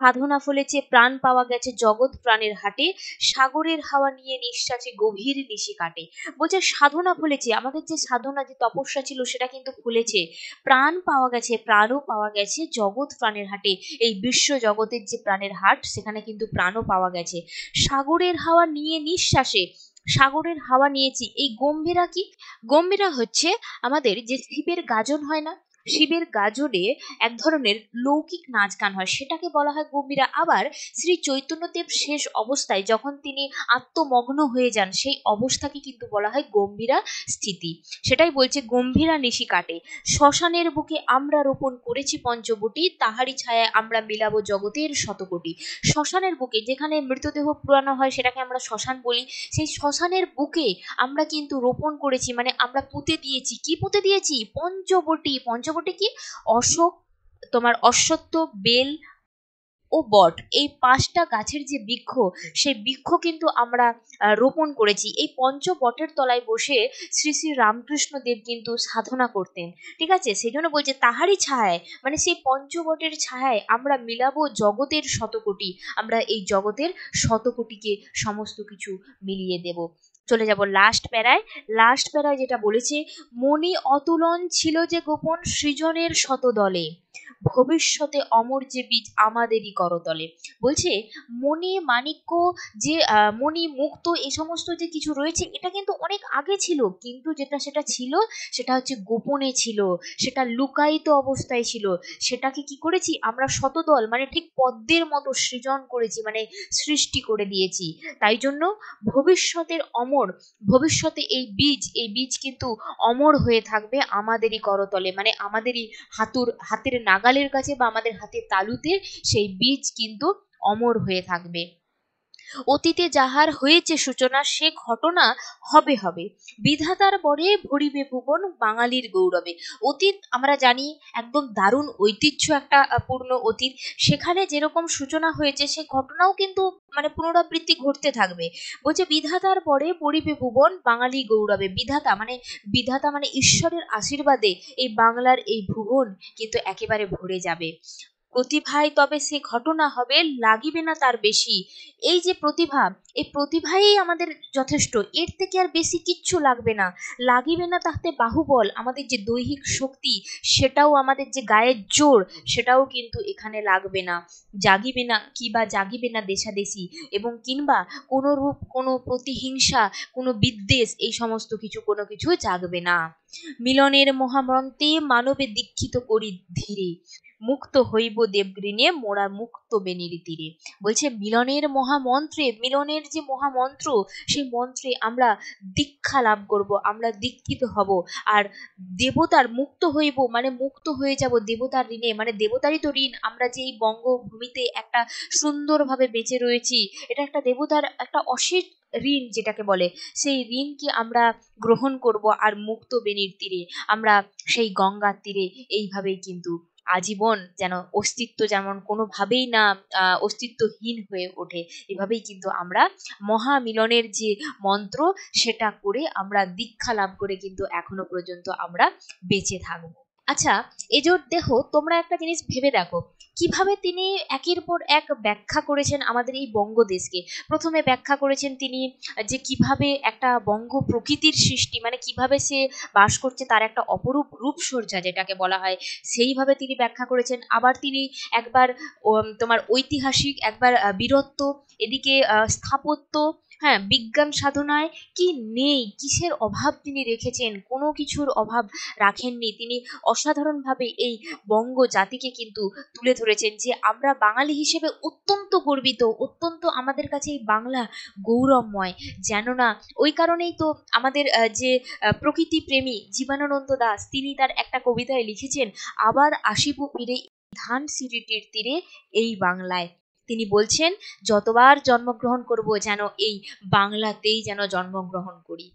সাধনা যে প্রাণ পাওয়া গেছে জগৎ প্রাণের হাটে সাগরের হাওয়া নিয়ে নিঃশ্বাসে গভীর নিশি কাটে বলছে সাধনা ফলেছে আমাদের যে সাধনা যে তপস্যা ছিল সেটা কিন্তু ফুলেছে প্রাণ পাওয়া গেছে প্রাণও পাওয়া গেছে জগৎ প্রাণের হাটে এই বিশ্ব জগতের যে প্রাণের হাট সেখানে কিন্তু প্রাণও পাওয়া গেছে সাগরের হাওয়া নিয়ে নিঃশ্বাসে সাগরের হাওয়া নিয়েছি এই গম্ভীরা কি গম্ভীরা হচ্ছে আমাদের যে শিবের গাজন হয় না শিবের গাজনে এক ধরনের লৌকিক নাচ গান হয় সেটাকে বলা হয় গম্ভীরা আবার শ্রী চৈতন্যদেব শেষ অবস্থায় যখন তিনি আত্মমগ্ন হয়ে যান সেই অবস্থাকে কিন্তু বলা হয় গম্ভীরা স্থিতি সেটাই বলছে গম্ভীরা নিশি কাটে শ্মশানের বুকে আমরা রোপণ করেছি পঞ্চবটি তাহারি ছায়ায় আমরা মিলাবো জগতের শতকোটি শ্মশানের বুকে যেখানে মৃতদেহ পুরানো হয় সেটাকে আমরা শ্মশান বলি সেই শ্মশানের বুকে আমরা কিন্তু রোপণ করেছি মানে আমরা পুঁতে দিয়েছি কি পুঁতে দিয়েছি পঞ্চবটি পঞ্চবটি অক্ষরটি কি অশোক তোমার অশ্বত্ব বেল ও বট এই পাঁচটা গাছের যে বৃক্ষ সেই বৃক্ষ কিন্তু আমরা রোপণ করেছি এই পঞ্চ বটের তলায় বসে শ্রী শ্রী রামকৃষ্ণ দেব কিন্তু সাধনা করতেন ঠিক আছে সেই জন্য বলছে তাহারই ছায় মানে সেই পঞ্চবটের ছায় আমরা মিলাবো জগতের শতকোটি আমরা এই জগতের শতকোটিকে সমস্ত কিছু মিলিয়ে দেব চলে যাব লাস্ট প্যারায় লাস্ট প্যারায় যেটা বলেছে মনি অতুলন ছিল যে গোপন সৃজনের শতদলে ভবিষ্যতে অমর যে বীজ আমাদেরই করতলে বলছে মণি মাণিক্য যে মণি মুক্ত এই সমস্ত যে কিছু রয়েছে এটা কিন্তু অনেক আগে ছিল কিন্তু যেটা সেটা ছিল সেটা হচ্ছে গোপনে ছিল সেটা লুকায়িত অবস্থায় ছিল সেটাকে কি করেছি আমরা শতদল মানে ঠিক পদ্মের মতো সৃজন করেছি মানে সৃষ্টি করে দিয়েছি তাই জন্য ভবিষ্যতের অমর ভবিষ্যতে এই বীজ এই বীজ কিন্তু অমর হয়ে থাকবে আমাদেরই করতলে মানে আমাদেরই হাতুর হাতের নাগ নাগালের কাছে বা আমাদের হাতে তালুতে সেই বীজ কিন্তু অমর হয়ে থাকবে অতীতে যাহার হয়েছে সূচনা সে ঘটনা হবে হবে বিধাতার বরে ভরিবে ভুবন বাঙালির গৌরবে অতীত আমরা জানি একদম দারুণ ঐতিহ্য একটা পূর্ণ অতীত সেখানে যেরকম সূচনা হয়েছে সে ঘটনাও কিন্তু মানে পুনরাবৃত্তি ঘটতে থাকবে বলছে বিধাতার পরে পরিবে ভুবন বাঙালি গৌরবে বিধাতা মানে বিধাতা মানে ঈশ্বরের আশীর্বাদে এই বাংলার এই ভুবন কিন্তু একেবারে ভরে যাবে প্রতিভাই তবে সে ঘটনা হবে লাগিবে না তার বেশি এই যে প্রতিভা এই প্রতিভাই আমাদের যথেষ্ট এর থেকে আর বেশি কিচ্ছু লাগবে না লাগিবে না তাতে বাহুবল আমাদের যে দৈহিক শক্তি সেটাও আমাদের যে গায়ের জোর সেটাও কিন্তু এখানে লাগবে না জাগিবে না কি বা জাগিবে না দেশাদেশি এবং কিংবা কোনো রূপ কোনো প্রতিহিংসা কোনো বিদ্বেষ এই সমস্ত কিছু কোনো কিছু জাগবে না মিলনের মহামন্ত্রে মানবে দীক্ষিত করি ধীরে মুক্ত হইব দেবগৃণে মোরা মুক্ত বেনির তীরে বলছে মিলনের মহামন্ত্রে মিলনের যে মহামন্ত্র সেই মন্ত্রে আমরা দীক্ষা লাভ করব আমরা দীক্ষিত হব আর দেবতার মুক্ত হইব মানে মুক্ত হয়ে যাব দেবতার ঋণে মানে দেবতারই তো ঋণ আমরা যে এই বঙ্গভূমিতে একটা সুন্দরভাবে বেঁচে রয়েছি এটা একটা দেবতার একটা অশেষ ঋণ যেটাকে বলে সেই ঋণকে আমরা গ্রহণ করব আর মুক্ত বেনির তীরে আমরা সেই গঙ্গার তীরে এইভাবেই কিন্তু আজীবন যেন অস্তিত্ব যেমন কোনোভাবেই না অস্তিত্বহীন হয়ে ওঠে এভাবেই কিন্তু আমরা মহামিলনের যে মন্ত্র সেটা করে আমরা দীক্ষা লাভ করে কিন্তু এখনো পর্যন্ত আমরা বেঁচে থাকবো আচ্ছা এজোর দেহ তোমরা একটা জিনিস ভেবে দেখো কিভাবে তিনি একের পর এক ব্যাখ্যা করেছেন আমাদের এই বঙ্গদেশকে প্রথমে ব্যাখ্যা করেছেন তিনি যে কিভাবে একটা বঙ্গ প্রকৃতির সৃষ্টি মানে কিভাবে সে বাস করছে তার একটা অপরূপ রূপসজ্জা যেটাকে বলা হয় সেইভাবে তিনি ব্যাখ্যা করেছেন আবার তিনি একবার তোমার ঐতিহাসিক একবার বীরত্ব এদিকে স্থাপত্য হ্যাঁ বিজ্ঞান সাধনায় কি নেই কিসের অভাব তিনি রেখেছেন কোনো কিছুর অভাব রাখেননি তিনি অসাধারণভাবে এই বঙ্গ জাতিকে কিন্তু তুলে ধরেছেন যে আমরা বাঙালি হিসেবে অত্যন্ত গর্বিত অত্যন্ত আমাদের কাছে এই বাংলা গৌরবময় যেন না ওই কারণেই তো আমাদের যে প্রকৃতি প্রেমী জীবনানন্দ দাস তিনি তার একটা কবিতায় লিখেছেন আবার আসিব ফিরে ধান সিঁড়িটির তীরে এই বাংলায় তিনি বলছেন যতবার জন্মগ্রহণ করব যেন এই বাংলাতেই যেন জন্মগ্রহণ করি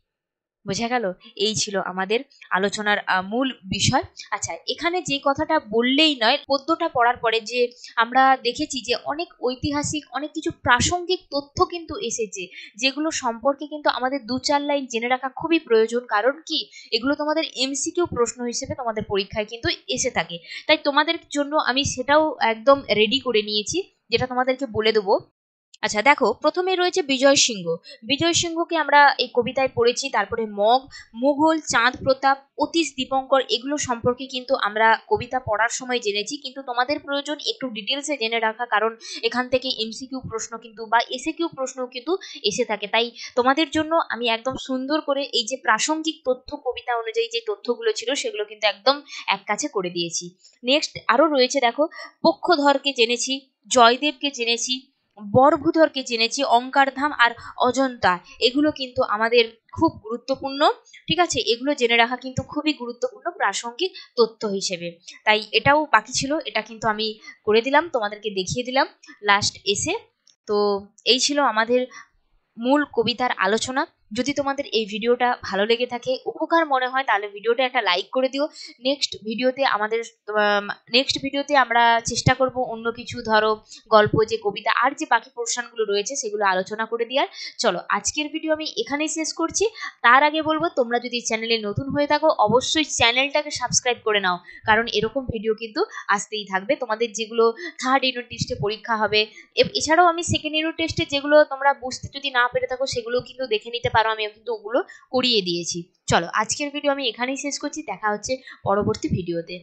বোঝা গেল এই ছিল আমাদের আলোচনার মূল বিষয় আচ্ছা এখানে যে কথাটা বললেই নয় পদ্যটা পড়ার পরে যে আমরা দেখেছি যে অনেক ঐতিহাসিক অনেক কিছু প্রাসঙ্গিক তথ্য কিন্তু এসেছে যেগুলো সম্পর্কে কিন্তু আমাদের দু চার লাইন জেনে রাখা খুবই প্রয়োজন কারণ কি এগুলো তোমাদের এমসিকিউ প্রশ্ন হিসেবে তোমাদের পরীক্ষায় কিন্তু এসে থাকে তাই তোমাদের জন্য আমি সেটাও একদম রেডি করে নিয়েছি যেটা তোমাদেরকে বলে দেবো আচ্ছা দেখো প্রথমে রয়েছে বিজয় সিংহ বিজয় সিংহকে আমরা এই কবিতায় পড়েছি তারপরে মগ মুঘল চাঁদ প্রতাপ অতীশ দীপঙ্কর এগুলো সম্পর্কে কিন্তু আমরা কবিতা পড়ার সময় জেনেছি কিন্তু তোমাদের প্রয়োজন একটু ডিটেলসে জেনে রাখা কারণ এখান থেকে এমসিকিউ প্রশ্ন কিন্তু বা কিউ প্রশ্ন কিন্তু এসে থাকে তাই তোমাদের জন্য আমি একদম সুন্দর করে এই যে প্রাসঙ্গিক তথ্য কবিতা অনুযায়ী যে তথ্যগুলো ছিল সেগুলো কিন্তু একদম এক কাছে করে দিয়েছি নেক্সট আরও রয়েছে দেখো পক্ষধরকে জেনেছি জয়দেবকে জেনেছি বরভূধরকে জেনেছি অঙ্কারধাম আর অজন্তা এগুলো কিন্তু আমাদের খুব গুরুত্বপূর্ণ ঠিক আছে এগুলো জেনে রাখা কিন্তু খুবই গুরুত্বপূর্ণ প্রাসঙ্গিক তথ্য হিসেবে তাই এটাও বাকি ছিল এটা কিন্তু আমি করে দিলাম তোমাদেরকে দেখিয়ে দিলাম লাস্ট এসে তো এই ছিল আমাদের মূল কবিতার আলোচনা যদি তোমাদের এই ভিডিওটা ভালো লেগে থাকে উপকার মনে হয় তাহলে ভিডিওটা একটা লাইক করে দিও নেক্সট ভিডিওতে আমাদের নেক্সট ভিডিওতে আমরা চেষ্টা করব অন্য কিছু ধরো গল্প যে কবিতা আর যে বাকি পোর্শনগুলো রয়েছে সেগুলো আলোচনা করে দেওয়ার চলো আজকের ভিডিও আমি এখানেই শেষ করছি তার আগে বলবো তোমরা যদি চ্যানেলে নতুন হয়ে থাকো অবশ্যই চ্যানেলটাকে সাবস্ক্রাইব করে নাও কারণ এরকম ভিডিও কিন্তু আসতেই থাকবে তোমাদের যেগুলো থার্ড ইউনিট টেস্টে পরীক্ষা হবে এছাড়াও আমি সেকেন্ড ইউনিট টেস্টে যেগুলো তোমরা বুঝতে যদি না পেরে থাকো সেগুলো কিন্তু দেখে নিতে পারো আরও আমি কিন্তু ওগুলো করিয়ে দিয়েছি চলো আজকের ভিডিও আমি এখানেই শেষ করছি দেখা হচ্ছে পরবর্তী ভিডিওতে